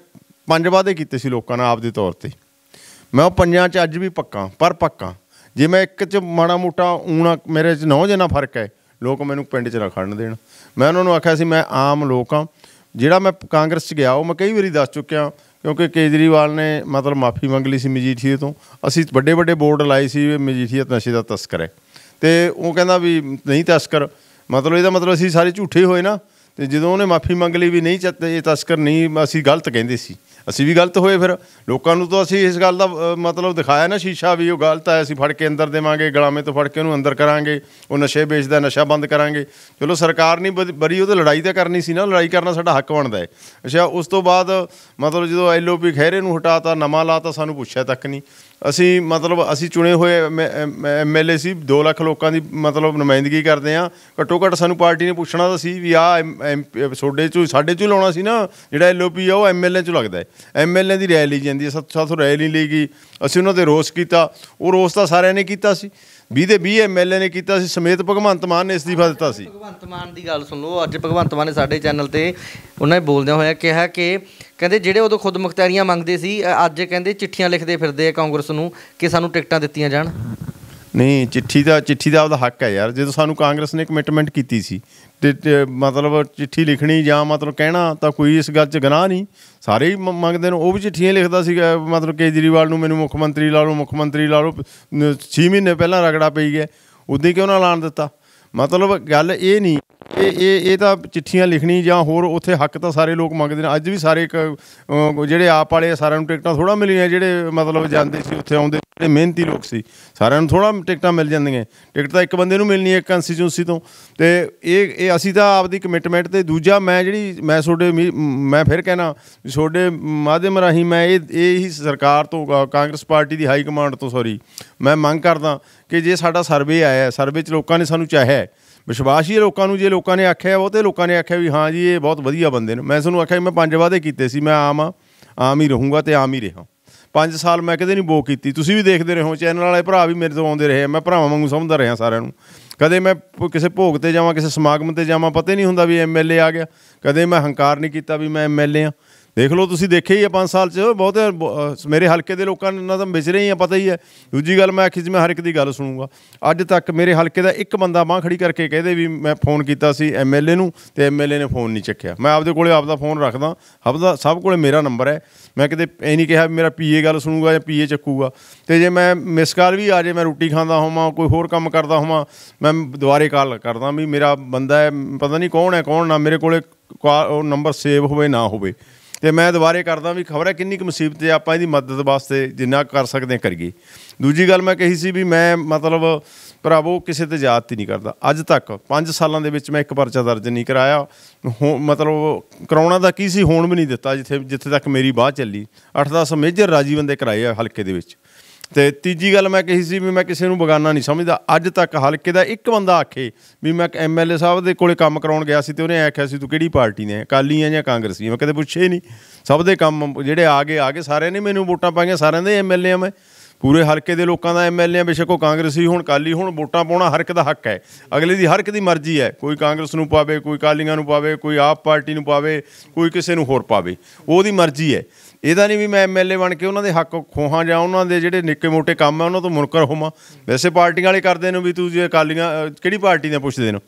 ਪੰਜ ਵਾਦੇ ਕੀਤੇ ਸੀ ਲੋਕਾਂ ਨਾਲ ਆਪਦੇ ਤੌਰ ਤੇ ਮੈਂ ਉਹ ਪੰਜਾਂ 'ਚ ਅੱਜ ਵੀ ਪੱਕਾ ਪਰ ਪੱਕਾ ਜੇ ਮੈਂ ਇੱਕ 'ਚ ਮਾੜਾ ਮੋਟਾ ਊਣਾ ਮੇਰੇ 'ਚ ਨੌ ਜਨਾ ਫਰਕ ਹੈ ਲੋਕ ਮੈਨੂੰ ਪਿੰਡ 'ਚ ਨਾ ਖੜਨ ਦੇਣ ਮੈਂ ਉਹਨਾਂ ਨੂੰ ਆਖਿਆ ਸੀ ਮੈਂ ਆਮ ਲੋਕ ਆ ਜਿਹੜਾ ਮੈਂ ਕਾਂਗਰਸ 'ਚ ਗਿਆ ਉਹ ਮੈਂ ਕਈ ਵਾਰੀ ਦੱਸ ਚੁੱਕਿਆ ਕਿਉਂਕਿ ਕੇਜਰੀਵਾਲ ਨੇ ਮਤਲਬ ਮਾਫੀ ਮੰਗ ਲਈ ਸੀ ਮਜੀਠੀਏ ਤੋਂ ਅਸੀਂ ਵੱਡੇ ਵੱਡੇ ਬੋਰਡ ਲਾਏ ਸੀ ਮਜੀਠੀਏ ਨਸ਼ੇ ਦਾ ਤਸਕਰ ਹੈ ਤੇ ਉਹ ਕਹਿੰਦਾ ਵੀ ਨਹੀਂ ਤਸਕਰ ਮਤਲਬ ਇਹਦਾ ਮਤਲਬ ਅਸੀਂ ਸਾਰੇ ਝੂਠੇ ਹੋਏ ਨਾ ਤੇ ਜਦੋਂ ਉਹਨੇ ਮਾਫੀ ਮੰਗ ਲਈ ਵੀ ਨਹੀਂ ਇਹ ਤਸਕਰ ਨਹੀਂ ਅਸੀਂ ਗਲਤ ਕਹਿੰਦੇ ਸੀ ਅਸੀਂ ਵੀ ਗਲਤ ਹੋਏ ਫਿਰ ਲੋਕਾਂ ਨੂੰ ਤਾਂ ਅਸੀਂ ਇਸ ਗੱਲ ਦਾ ਮਤਲਬ ਦਿਖਾਇਆ ਨਾ ਸ਼ੀਸ਼ਾ ਵੀ ਉਹ ਗਲਤ ਹੈ ਅਸੀਂ ਫੜ ਕੇ ਅੰਦਰ ਦੇਵਾਂਗੇ ਗਲਾਮੇ ਤੋਂ ਫੜ ਕੇ ਉਹਨੂੰ ਅੰਦਰ ਕਰਾਂਗੇ ਉਹ ਨਸ਼ੇ ਵੇਚਦਾ ਨਸ਼ਾ ਬੰਦ ਕਰਾਂਗੇ ਚਲੋ ਸਰਕਾਰ ਨਹੀਂ ਬਰੀ ਉਹਦੇ ਲੜਾਈ ਤਾਂ ਕਰਨੀ ਸੀ ਨਾ ਲੜਾਈ ਕਰਨਾ ਸਾਡਾ ਹੱਕ ਬਣਦਾ ਹੈ ਅੱਛਾ ਉਸ ਤੋਂ ਬਾਅਦ ਮਤਲਬ ਜਦੋਂ ਐਲਓਪੀ ਖੈਰੇ ਨੂੰ ਹਟਾਤਾ ਨਵਾਂ ਲਾਤਾ ਸਾਨੂੰ ਪੁੱਛਿਆ ਤੱਕ ਨਹੀਂ ਅਸੀਂ ਮਤਲਬ ਅਸੀਂ ਚੁਣੇ ਹੋਏ ਐਮਐਲਏ ਸੀ 2 ਲੱਖ ਲੋਕਾਂ ਦੀ ਮਤਲਬ ਨੁਮਾਇੰਦਗੀ ਕਰਦੇ ਆ ਘੱਟੋ ਘੱਟ ਸਾਨੂੰ ਪਾਰਟੀ ਨੇ ਪੁੱਛਣਾ ਤਾਂ ਸੀ ਵੀ ਆ ਸੋਡੇ ਚ ਸਾਡੇ ਚੋਂ ਲਾਉਣਾ ਸੀ ਨਾ ਜਿਹੜਾ ਐਲਓਪੀ ਆ ਉਹ ਐਮਐਲਏ ਚ ਲੱਗਦਾ ਹੈ ਐਮਐਲਏ ਦੀ ਰੈਲੀ ਜਾਂਦੀ ਹੈ ਸਾਥੋਂ ਰੈਲੀ ਲਈ ਗਈ ਅਸੀਂ ਉਹਨਾਂ ਦੇ ਰੋਸ ਕੀਤਾ ਉਹ ਰੋਸ ਤਾਂ ਸਾਰਿਆਂ ਨੇ ਕੀਤਾ ਸੀ 20 ਦੇ 20 ਐਮਐਲਏ ਨੇ ਕੀਤਾ ਸੀ ਸਮੇਤ ਭਗਵੰਤ ਮਾਨ ਨੇ ਅਸਤੀਫਾ ਦਿੱਤਾ ਸੀ ਭਗਵੰਤ ਮਾਨ ਦੀ ਗੱਲ ਸੁਣ ਲਓ ਅੱਜ ਭਗਵੰਤ ਮਾਨ ਨੇ ਸਾਡੇ ਚੈਨਲ ਤੇ ਉਹਨਾਂ ਨੇ ਬੋਲਦਿਆਂ ਹੋਇਆ ਕਿਹਾ ਕਿ ਕਹਿੰਦੇ ਜਿਹੜੇ ਉਦੋਂ ਖੁਦ ਮੁਖਤਾਰੀਆਂ ਮੰਗਦੇ ਸੀ ਅੱਜ ਕਹਿੰਦੇ ਚਿੱਠੀਆਂ ਲਿਖਦੇ ਫਿਰਦੇ ਆ ਕਾਂਗਰਸ ਨੂੰ ਕਿ ਸਾਨੂੰ ਟਿਕਟਾਂ ਦਿੱਤੀਆਂ ਜਾਣ ਨਹੀਂ ਚਿੱਠੀ ਦਾ ਚਿੱਠੀ ਦਾ ਉਹਦਾ ਹੱਕ ਹੈ ਯਾਰ ਜਦੋਂ ਸਾਨੂੰ ਕਾਂਗਰਸ ਨੇ ਕਮਿਟਮੈਂਟ ਕੀਤੀ ਸੀ ਤੇ ਮਤਲਬ ਚਿੱਠੀ ਲਿਖਣੀ ਜਾਂ ਮਤਲਬ ਕਹਿਣਾ ਤਾਂ ਕੋਈ ਇਸ ਗੱਲ 'ਚ ਗਨਾਹ ਨਹੀਂ ਸਾਰੇ ਮੰਗਦੇ ਨੇ ਉਹ ਵੀ ਚਿੱਠੀਆਂ ਲਿਖਦਾ ਸੀਗਾ ਮਤਲਬ ਕੇਜਰੀਵਾਲ ਨੂੰ ਮੈਨੂੰ ਮੁੱਖ ਮੰਤਰੀ ਲਾ ਲਓ ਮੁੱਖ ਮੰਤਰੀ ਲਾ ਲਓ 6 ਮਹੀਨੇ ਪਹਿਲਾਂ ਰਗੜਾ ਪਈ ਗਿਆ ਉਦੋਂ ਕਿਉਂ ਨਾ ਐਲਾਨ ਦਿੱਤਾ ਮਤਲਬ ਗੱਲ ਇਹ ਨਹੀਂ ਇਹ ਇਹ ਇਹ ਤਾਂ ਚਿੱਠੀਆਂ ਲਿਖਣੀ ਜਾਂ ਹੋਰ ਉੱਥੇ ਹੱਕ ਤਾਂ ਸਾਰੇ ਲੋਕ ਮੰਗਦੇ ਨੇ ਅੱਜ ਵੀ ਸਾਰੇ ਇੱਕ ਜਿਹੜੇ ਆਪ ਵਾਲੇ ਸਾਰਿਆਂ ਨੂੰ ਟਿਕਟਾਂ ਥੋੜਾ ਮਿਲੀਆਂ ਜਿਹੜੇ ਮਤਲਬ ਜਾਂਦੇ ਸੀ ਉੱਥੇ ਆਉਂਦੇ ਜਿਹੜੇ ਮਿਹਨਤੀ ਲੋਕ ਸੀ ਸਾਰਿਆਂ ਨੂੰ ਥੋੜਾ ਟਿਕਟਾਂ ਮਿਲ ਜਾਂਦੀਆਂ ਟਿਕਟ ਤਾਂ ਇੱਕ ਬੰਦੇ ਨੂੰ ਮਿਲਣੀ ਹੈ ਇੱਕ ਕੰਸਟੀਚੂਐਂਸੀ ਤੋਂ ਤੇ ਇਹ ਇਹ ਅਸੀਂ ਤਾਂ ਆਪਦੀ ਕਮਿਟਮੈਂਟ ਤੇ ਦੂਜਾ ਮੈਂ ਜਿਹੜੀ ਮੈਂ ਤੁਹਾਡੇ ਮੈਂ ਫਿਰ ਕਹਿਣਾ ਤੁਹਾਡੇ ਮਾਧਿਅਮ ਰਾਹੀਂ ਮੈਂ ਇਹ ਇਹ ਹੀ ਸਰਕਾਰ ਤੋਂ ਕਾਂਗਰਸ ਪਾਰਟੀ ਦੀ ਹਾਈ ਕਮਾਂਡ ਤੋਂ ਸੌਰੀ ਮੈਂ ਮੰਗ ਕਰਦਾ ਕਿ ਜੇ ਸਾਡਾ ਸਰਵੇ ਆਇਆ ਸਰਵੇ ਚ ਲੋਕਾਂ ਨੇ ਸਾਨੂੰ ਚਾਹਿਆ ਵਿਸ਼ਵਾਸ ਹੀ ਲੋਕਾਂ ਨੂੰ ਜੇ ਲੋਕਾਂ ਨੇ ਆਖਿਆ ਉਹ ਤੇ ਲੋਕਾਂ ਨੇ ਆਖਿਆ ਵੀ ਹਾਂ ਜੀ ਇਹ ਬਹੁਤ ਵਧੀਆ ਬੰਦੇ ਨੇ ਮੈਂ ਤੁਹਾਨੂੰ ਆਖਿਆ ਮੈਂ ਪੰਜ ਵਾਅਦੇ ਕੀਤੇ ਸੀ ਮੈਂ ਆਮ ਆ ਆਮ ਹੀ ਰਹੂੰਗਾ ਤੇ ਆਮ ਹੀ ਰਹਾ ਪੰਜ ਸਾਲ ਮੈਂ ਕਦੇ ਨਹੀਂ ਬੋ ਕੀਤੀ ਤੁਸੀਂ ਵੀ ਦੇਖਦੇ ਰਹੋ ਚੈਨਲ ਵਾਲੇ ਭਰਾ ਵੀ ਮੇਰੇ ਤੋਂ ਆਉਂਦੇ ਰਹੇ ਮੈਂ ਭਰਾਵਾਂ ਵਾਂਗੂ ਸਮਝਦਾ ਰਿਹਾ ਸਾਰਿਆਂ ਨੂੰ ਕਦੇ ਮੈਂ ਕਿਸੇ ਭੋਗ ਤੇ ਜਾਵਾਂ ਕਿਸੇ ਸਮਾਗਮ ਤੇ ਜਾਵਾਂ ਪਤਾ ਨਹੀਂ ਹੁੰਦਾ ਵੀ ਐਮਐਲਏ ਆ ਗਿਆ ਕਦੇ ਮੈਂ ਹੰਕਾਰ ਨਹੀਂ ਕੀਤਾ ਵੀ ਮੈਂ ਐਮਐਲਏ ਆ ਦੇਖ ਲਓ ਤੁਸੀਂ ਦੇਖਿਆ ਹੀ ਆ 5 ਸਾਲ 'ਚ ਬਹੁਤ ਮੇਰੇ ਹਲਕੇ ਦੇ ਲੋਕਾਂ ਨਾਲ ਤਾਂ ਵਿਚ ਰਹੇ ਹੀ ਆ ਪਤਾ ਹੀ ਹੈ ਦੂਜੀ ਗੱਲ ਮੈਂ ਆਖੀ ਸੀ ਮੈਂ ਹਰ ਇੱਕ ਦੀ ਗੱਲ ਸੁਣੂਗਾ ਅੱਜ ਤੱਕ ਮੇਰੇ ਹਲਕੇ ਦਾ ਇੱਕ ਬੰਦਾ ਬਾਹ ਖੜੀ ਕਰਕੇ ਕਹਦੇ ਵੀ ਮੈਂ ਫੋਨ ਕੀਤਾ ਸੀ ਐਮਐਲਏ ਨੂੰ ਤੇ ਐਮਐਲਏ ਨੇ ਫੋਨ ਨਹੀਂ ਚੱਕਿਆ ਮੈਂ ਆਪਦੇ ਕੋਲੇ ਆਪਦਾ ਫੋਨ ਰੱਖਦਾ ਆਪਦਾ ਸਭ ਕੋਲੇ ਮੇਰਾ ਨੰਬਰ ਹੈ ਮੈਂ ਕਿਤੇ ਐ ਨਹੀਂ ਕਿਹਾ ਮੇਰਾ ਪੀਏ ਗੱਲ ਸੁਣੂਗਾ ਜਾਂ ਪੀਏ ਚੱਕੂਗਾ ਤੇ ਜੇ ਮੈਂ ਮਿਸ ਕਾਲ ਵੀ ਆ ਜੇ ਮੈਂ ਰੋਟੀ ਖਾਂਦਾ ਹੋਵਾਂ ਕੋਈ ਹੋਰ ਕੰਮ ਕਰਦਾ ਹੋਵਾਂ ਮੈਂ ਦੁਬਾਰੇ ਕਾਲ ਕਰਦਾ ਵੀ ਮੇਰਾ ਬੰਦਾ ਹੈ ਪਤਾ ਨਹੀਂ ਕੌਣ ਹੈ ਕੌਣ ਨਾ ਮੇਰੇ ਕੋਲੇ ਉਹ ਨੰਬਰ ਸੇਵ ਹੋਵੇ ਨਾ ਹੋਵੇ ਤੇ ਮੈਂ ਦੁਬਾਰੇ ਕਰਦਾ ਵੀ ਖਬਰ ਹੈ ਕਿੰਨੀ ਕੁ ਮੁਸੀਬਤ ਹੈ ਆਪਾਂ ਇਹਦੀ ਮਦਦ ਵਾਸਤੇ ਜਿੰਨਾ ਕਰ ਸਕਦੇ ਕਰੀਏ ਦੂਜੀ ਗੱਲ ਮੈਂ ਕਹੀ ਸੀ ਵੀ ਮੈਂ ਮਤਲਬ ਭਰਾਵੋ ਕਿਸੇ ਤੇ ਜਾਤ ਹੀ ਨਹੀਂ ਕਰਦਾ ਅੱਜ ਤੱਕ 5 ਸਾਲਾਂ ਦੇ ਵਿੱਚ ਮੈਂ ਇੱਕ ਪਰਚਾ ਦਰਜ ਨਹੀਂ ਕਰਾਇਆ ਮਤਲਬ ਕਰਾਉਣਾ ਦਾ ਕੀ ਸੀ ਹੋਣ ਵੀ ਨਹੀਂ ਦਿੱਤਾ ਜਿੱਥੇ ਜਿੱਥੇ ਤੱਕ ਮੇਰੀ ਬਾਹ ਚੱਲੀ 8-10 ਮੇਜਰ ਰਾਜੀਵਨ ਦੇ ਕਰਾਏ ਆ ਹਲਕੇ ਦੇ ਵਿੱਚ ਤੇ ਤੀਜੀ ਗੱਲ ਮੈਂ ਕਹੀ ਸੀ ਵੀ ਮੈਂ ਕਿਸੇ ਨੂੰ ਬਗਾਨਾ ਨਹੀਂ ਸਮਝਦਾ ਅੱਜ ਤੱਕ ਹਲਕੇ ਦਾ ਇੱਕ ਬੰਦਾ ਆਖੇ ਵੀ ਮੈਂ ਐਮਐਲਏ ਸਾਹਿਬ ਦੇ ਕੋਲੇ ਕੰਮ ਕਰਾਉਣ ਗਿਆ ਸੀ ਤੇ ਉਹਨੇ ਆਖਿਆ ਸੀ ਤੂੰ ਕਿਹੜੀ ਪਾਰਟੀ ਨੇ ਅਕਾਲੀ ਆ ਜਾਂ ਕਾਂਗਰਸੀ ਮੈਂ ਕਦੇ ਪੁੱਛੇ ਨਹੀਂ ਸਭ ਦੇ ਕੰਮ ਜਿਹੜੇ ਆ ਗਏ ਆ ਗਏ ਸਾਰਿਆਂ ਨੇ ਮੈਨੂੰ ਵੋਟਾਂ ਪਾਈਆਂ ਸਾਰਿਆਂ ਦੇ ਐਮਐਲਏ ਆ ਮੈਂ ਪੂਰੇ ਹਲਕੇ ਦੇ ਲੋਕਾਂ ਦਾ ਐਮਐਲਏ ਆ ਬੇਸ਼ੱਕ ਉਹ ਕਾਂਗਰਸੀ ਹੁਣ ਕਾਲੀ ਹੁਣ ਵੋਟਾਂ ਪਾਉਣਾ ਹਰ ਇੱਕ ਦਾ ਹੱਕ ਹੈ ਅਗਲੇ ਦੀ ਹਰ ਇੱਕ ਦੀ ਮਰਜ਼ੀ ਹੈ ਕੋਈ ਕਾਂਗਰਸ ਨੂੰ ਪਾਵੇ ਕੋਈ ਕਾਲੀਆਂ ਨੂੰ ਪਾਵੇ ਕੋਈ ਆਪ ਪਾਰਟੀ ਨੂੰ ਪਾਵੇ ਕੋਈ ਕਿਸੇ ਨੂੰ ਹੋਰ ਪਾਵੇ ਉਹਦੀ ਮਰਜ਼ੀ ਹੈ ਇਹਦਾ ਨਹੀਂ ਵੀ ਮੈਂ ਐਮਐਲਏ ਬਣ ਕੇ ਉਹਨਾਂ ਦੇ ਹੱਕ ਖੋਹਾਂ ਜਾਂ ਉਹਨਾਂ ਦੇ ਜਿਹੜੇ ਨਿੱਕੇ ਮੋਟੇ ਕੰਮ ਆ ਉਹਨਾਂ ਤੋਂ ਮੁਨਕਰ ਹੋਵਾਂ ਵੈਸੇ ਪਾਰਟੀ ਵਾਲੇ ਕਰਦੇ ਨੇ ਵੀ ਤੂੰ ਜੇ ਅਕਾਲੀਆਂ ਕਿਹੜੀ ਪਾਰਟੀ ਦੇ ਪੁੱਛਦੇ ਨੇ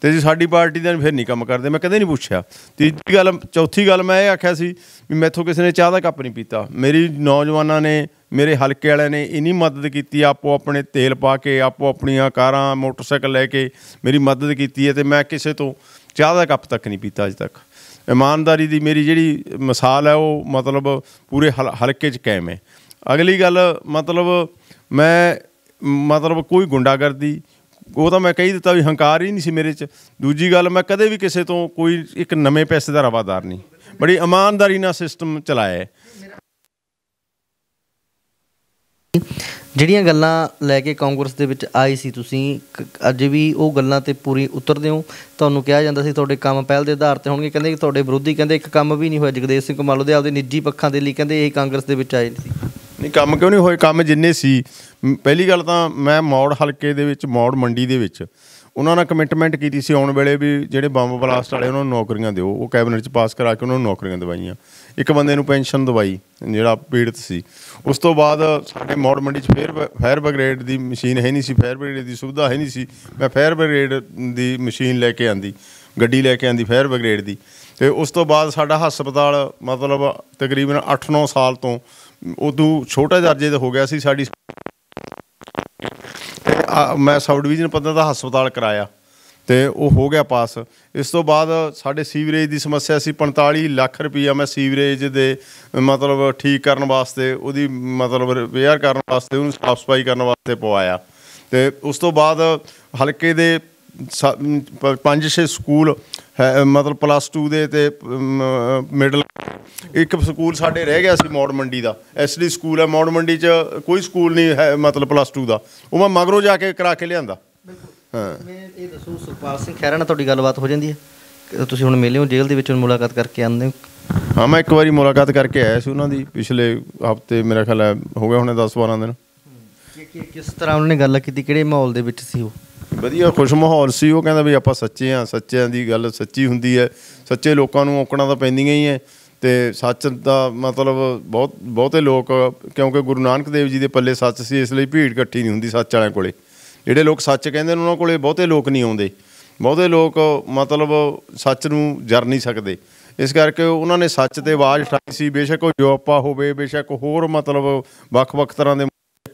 ਤੇ ਜੀ ਸਾਡੀ ਪਾਰਟੀ ਦੇ ਫਿਰ ਨਹੀਂ ਕੰਮ ਕਰਦੇ ਮੈਂ ਕਦੇ ਨਹੀਂ ਪੁੱਛਿਆ ਤੀਜੀ ਗੱਲ ਚੌਥੀ ਗੱਲ ਮੈਂ ਇਹ ਆਖਿਆ ਸੀ ਵੀ ਮੈਥੋਂ ਕਿਸੇ ਨੇ ਚਾਹ ਦਾ ਕੱਪ ਨਹੀਂ ਪੀਤਾ ਮੇਰੀ ਨੌਜਵਾਨਾਂ ਨੇ ਮੇਰੇ ਹਲਕੇ ਵਾਲਿਆਂ ਨੇ ਇਨੀ ਮਦਦ ਕੀਤੀ ਆਪੋ ਆਪਣੇ ਤੇਲ ਪਾ ਕੇ ਆਪੋ ਆਪਣੀਆਂ ਕਾਰਾਂ ਮੋਟਰਸਾਈਕਲ ਲੈ ਕੇ ਮੇਰੀ ਮਦਦ ਕੀਤੀ ਹੈ ਤੇ ਮੈਂ ਕਿਸੇ ਤੋਂ ਚਾਹ ਦਾ ਕੱਪ ਤੱਕ ਨਹੀਂ ਪੀਤਾ ਅਜੇ ਤੱਕ ਇਮਾਨਦਾਰੀ ਦੀ ਮੇਰੀ ਜਿਹੜੀ ਮਿਸਾਲ ਹੈ ਉਹ ਮਤਲਬ ਪੂਰੇ ਹਲਕੇ 'ਚ ਕਾਇਮ ਹੈ ਅਗਲੀ ਗੱਲ ਮਤਲਬ ਮੈਂ ਮਤਲਬ ਕੋਈ ਗੁੰਡਾਗਰਦੀ ਉਹ ਤਾਂ ਮੈਂ ਕਹੀ ਦਿੱਤਾ ਵੀ ਹੰਕਾਰ ਹੀ ਨਹੀਂ ਸੀ ਮੇਰੇ 'ਚ ਦੂਜੀ ਗੱਲ ਮੈਂ ਕਦੇ ਵੀ ਕਿਸੇ ਤੋਂ ਕੋਈ ਇੱਕ ਨਵੇਂ ਪੈਸੇ ਦਾ ਰਵਾਦਾਰ ਨਹੀਂ ਬੜੀ ਇਮਾਨਦਾਰੀ ਨਾਲ ਸਿਸਟਮ ਚਲਾਇਆ ਹੈ ਜਿਹੜੀਆਂ ਗੱਲਾਂ ਲੈ ਕੇ ਕਾਂਗਰਸ ਦੇ ਵਿੱਚ ਆਈ ਸੀ ਤੁਸੀਂ ਅੱਜ ਵੀ ਉਹ ਗੱਲਾਂ ਤੇ ਪੂਰੀ ਉਤਰਦੇ ਹੋ ਤੁਹਾਨੂੰ ਕਿਹਾ ਜਾਂਦਾ ਸੀ ਤੁਹਾਡੇ ਕੰਮ ਪਹਿਲ ਦੇ ਆਧਾਰ ਤੇ ਹੋਣਗੇ ਕਹਿੰਦੇ ਕਿ ਤੁਹਾਡੇ ਵਿਰੋਧੀ ਕਹਿੰਦੇ ਇੱਕ ਕੰਮ ਵੀ ਨਹੀਂ ਹੋਇਆ ਜਗਦੇਵ ਸਿੰਘ ਮਾਲੋ ਦੇ ਆਪਦੇ ਨਿੱਜੀ ਪੱਖਾਂ ਦੇ ਲਈ ਕਹਿੰਦੇ ਇਹ ਕਾਂਗਰਸ ਦੇ ਵਿੱਚ ਆਏ ਸੀ ਨਹੀਂ ਕੰਮ ਕਿਉਂ ਨਹੀਂ ਹੋਏ ਕੰਮ ਜਿੰਨੇ ਸੀ ਪਹਿਲੀ ਗੱਲ ਤਾਂ ਮੈਂ ਮੌੜ ਹਲਕੇ ਦੇ ਵਿੱਚ ਮੌੜ ਮੰਡੀ ਦੇ ਵਿੱਚ ਉਹਨਾਂ ਨੇ ਕਮਿਟਮੈਂਟ ਕੀਤੀ ਸੀ ਆਉਣ ਵੇਲੇ ਵੀ ਜਿਹੜੇ ਬੰਬ ਬਲਾਸਟ ਵਾਲੇ ਉਹਨਾਂ ਨੂੰ ਨੌਕਰੀਆਂ ਦਿਓ ਉਹ ਕੈਬਨਿਟ 'ਚ ਪਾਸ ਕਰਾ ਕੇ ਉਹਨਾਂ ਨੂੰ ਨੌਕਰੀਆਂ ਦਵਾਈਆਂ ਇੱਕ ਬੰਦੇ ਨੂੰ ਪੈਨਸ਼ਨ ਦਵਾਈ ਜਿਹੜਾ ਪੀੜਤ ਸੀ ਉਸ ਤੋਂ ਬਾਅਦ ਸਾਡੇ ਮੌੜ ਮੰਡੀ 'ਚ ਫੇਰ ਫਾਇਰ ਬ੍ਰਿਗੇਡ ਦੀ ਮਸ਼ੀਨ ਹੈ ਨਹੀਂ ਸੀ ਫਾਇਰ ਬ੍ਰਿਗੇਡ ਦੀ ਸੁਵਿਧਾ ਹੈ ਨਹੀਂ ਸੀ ਮੈਂ ਫਾਇਰ ਬ੍ਰਿਗੇਡ ਦੀ ਮਸ਼ੀਨ ਲੈ ਕੇ ਆਂਦੀ ਗੱਡੀ ਲੈ ਕੇ ਆਂਦੀ ਫਾਇਰ ਬ੍ਰਿਗੇਡ ਦੀ ਤੇ ਉਸ ਤੋਂ ਬਾਅਦ ਸਾਡਾ ਹਸਪਤਾਲ ਮਤਲਬ ਤਕਰੀਬਨ 8-9 ਸਾਲ ਤੋਂ ਉਦੋਂ ਛੋਟਾ ਦਰਜੇ ਦਾ ਹੋ ਗਿਆ ਸੀ ਸਾਡੀ ਮੈਂ ਸਬ ਡਿਵੀਜ਼ਨ ਪੱਧਰ ਦਾ ਹਸਪਤਾਲ ਕਰਾਇਆ ਤੇ ਉਹ ਹੋ ਗਿਆ ਪਾਸ ਇਸ ਤੋਂ ਬਾਅਦ ਸਾਡੇ ਸੀਵਰੇਜ ਦੀ ਸਮੱਸਿਆ ਸੀ 45 ਲੱਖ ਰੁਪਈਆ ਮੈਂ ਸੀਵਰੇਜ ਦੇ ਮਤਲਬ ਠੀਕ ਕਰਨ ਵਾਸਤੇ ਉਹਦੀ ਮਤਲਬ ਰਿਪੇਅਰ ਕਰਨ ਵਾਸਤੇ ਉਹਨੂੰ ਸਾਫ਼ ਸਫਾਈ ਕਰਨ ਵਾਸਤੇ ਪਵਾਇਆ ਤੇ ਉਸ ਤੋਂ ਬਾਅਦ ਹਲਕੇ ਦੇ ਪੰਜ ਛੇ ਸਕੂਲ ਹੈ ਮਤਲਬ ਪਲੱਸ 2 ਦੇ ਤੇ ਮਿਡਲ ਇੱਕ ਸਕੂਲ ਸਾਡੇ ਰਹਿ ਗਿਆ ਸੀ ਮੌੜ ਮੰਡੀ ਦਾ ਐਸਡੀ ਸਕੂਲ ਹੈ ਮੌੜ ਮੰਡੀ 'ਚ ਕੋਈ ਸਕੂਲ ਨਹੀਂ ਹੈ ਮਤਲਬ ਪਲੱਸ 2 ਦਾ ਉਹ ਮੈਂ ਮਗਰੋਂ ਜਾ ਕੇ ਕਰਾ ਕੇ ਲਿਆਂਦਾ ਬਿਲਕੁਲ ਹਾਂ ਮੈਂ ਇਹ ਦੱਸੂ ਸੁਖਪਾਲ ਸਿੰਘ ਖਹਿਰਾ ਨਾਲ ਤੁਹਾਡੀ ਗੱਲਬਾਤ ਹੋ ਜਾਂਦੀ ਹੈ ਤੁਸੀਂ ਹੁਣ ਮਿਲੇ ਹੋ ਜੇਲ੍ਹ ਦੇ ਵਿੱਚ ਮੁਲਾਕਾਤ ਕਰਕੇ ਆਉਂਦੇ ਹੋ ਹਾਂ ਮੈਂ ਇੱਕ ਵਾਰੀ ਮੁਲਾਕਾਤ ਕਰਕੇ ਆਇਆ ਸੀ ਉਹਨਾਂ ਦੀ ਪਿਛਲੇ ਹਫਤੇ ਮੇਰਾ ਖਿਆਲ ਹੈ ਹੋ ਗਿਆ ਹੁਣੇ 10 12 ਦਿਨ ਕਿ ਕਿਸ ਤਰ੍ਹਾਂ ਉਹਨਾਂ ਨੇ ਗੱਲ ਕੀਤੀ ਕਿਹੜੇ ਮਾਹੌਲ ਦੇ ਵਿੱਚ ਸੀ ਉਹ ਵਧੀਆ ਖੁਸ਼ ਮਾਹੌਲ ਸੀ ਉਹ ਕਹਿੰਦਾ ਵੀ ਆਪਾਂ ਸੱਚੇ ਆ ਸੱਚਿਆਂ ਦੀ ਗੱਲ ਸੱਚੀ ਹੁੰਦੀ ਹੈ ਸੱਚੇ ਲੋਕਾਂ ਨੂੰ ਔਕੜਾਂ ਤਾਂ ਪੈਂਦੀਆਂ ਹੀ ਐ ਤੇ ਸੱਚ ਦਾ ਮਤਲਬ ਬਹੁਤ ਬਹੁਤੇ ਲੋਕ ਕਿਉਂਕਿ ਗੁਰੂ ਨਾਨਕ ਦੇਵ ਜੀ ਦੇ ਪੱਲੇ ਸੱਚ ਸੀ ਇਸ ਲਈ ਭੀੜ ਇਕੱਠੀ ਨਹੀਂ ਹੁੰਦੀ ਸੱਚ ਵਾਲਿਆਂ ਕੋਲੇ ਜਿਹੜੇ ਲੋਕ ਸੱਚ ਕਹਿੰਦੇ ਨੇ ਉਹਨਾਂ ਕੋਲੇ ਬਹੁਤੇ ਲੋਕ ਨਹੀਂ ਆਉਂਦੇ ਬਹੁਤੇ ਲੋਕ ਮਤਲਬ ਸੱਚ ਨੂੰ ਜਰ ਨਹੀਂ ਸਕਦੇ ਇਸ ਕਰਕੇ ਉਹਨਾਂ ਨੇ ਸੱਚ ਤੇ ਆਵਾਜ਼ ਉਠਾਈ ਸੀ ਬੇਸ਼ੱਕ ਉਹ ਜੋਪਾ ਹੋਵੇ ਬੇਸ਼ੱਕ ਹੋਰ ਮਤਲਬ ਵੱਖ-ਵੱਖ ਤਰ੍ਹਾਂ ਦੇ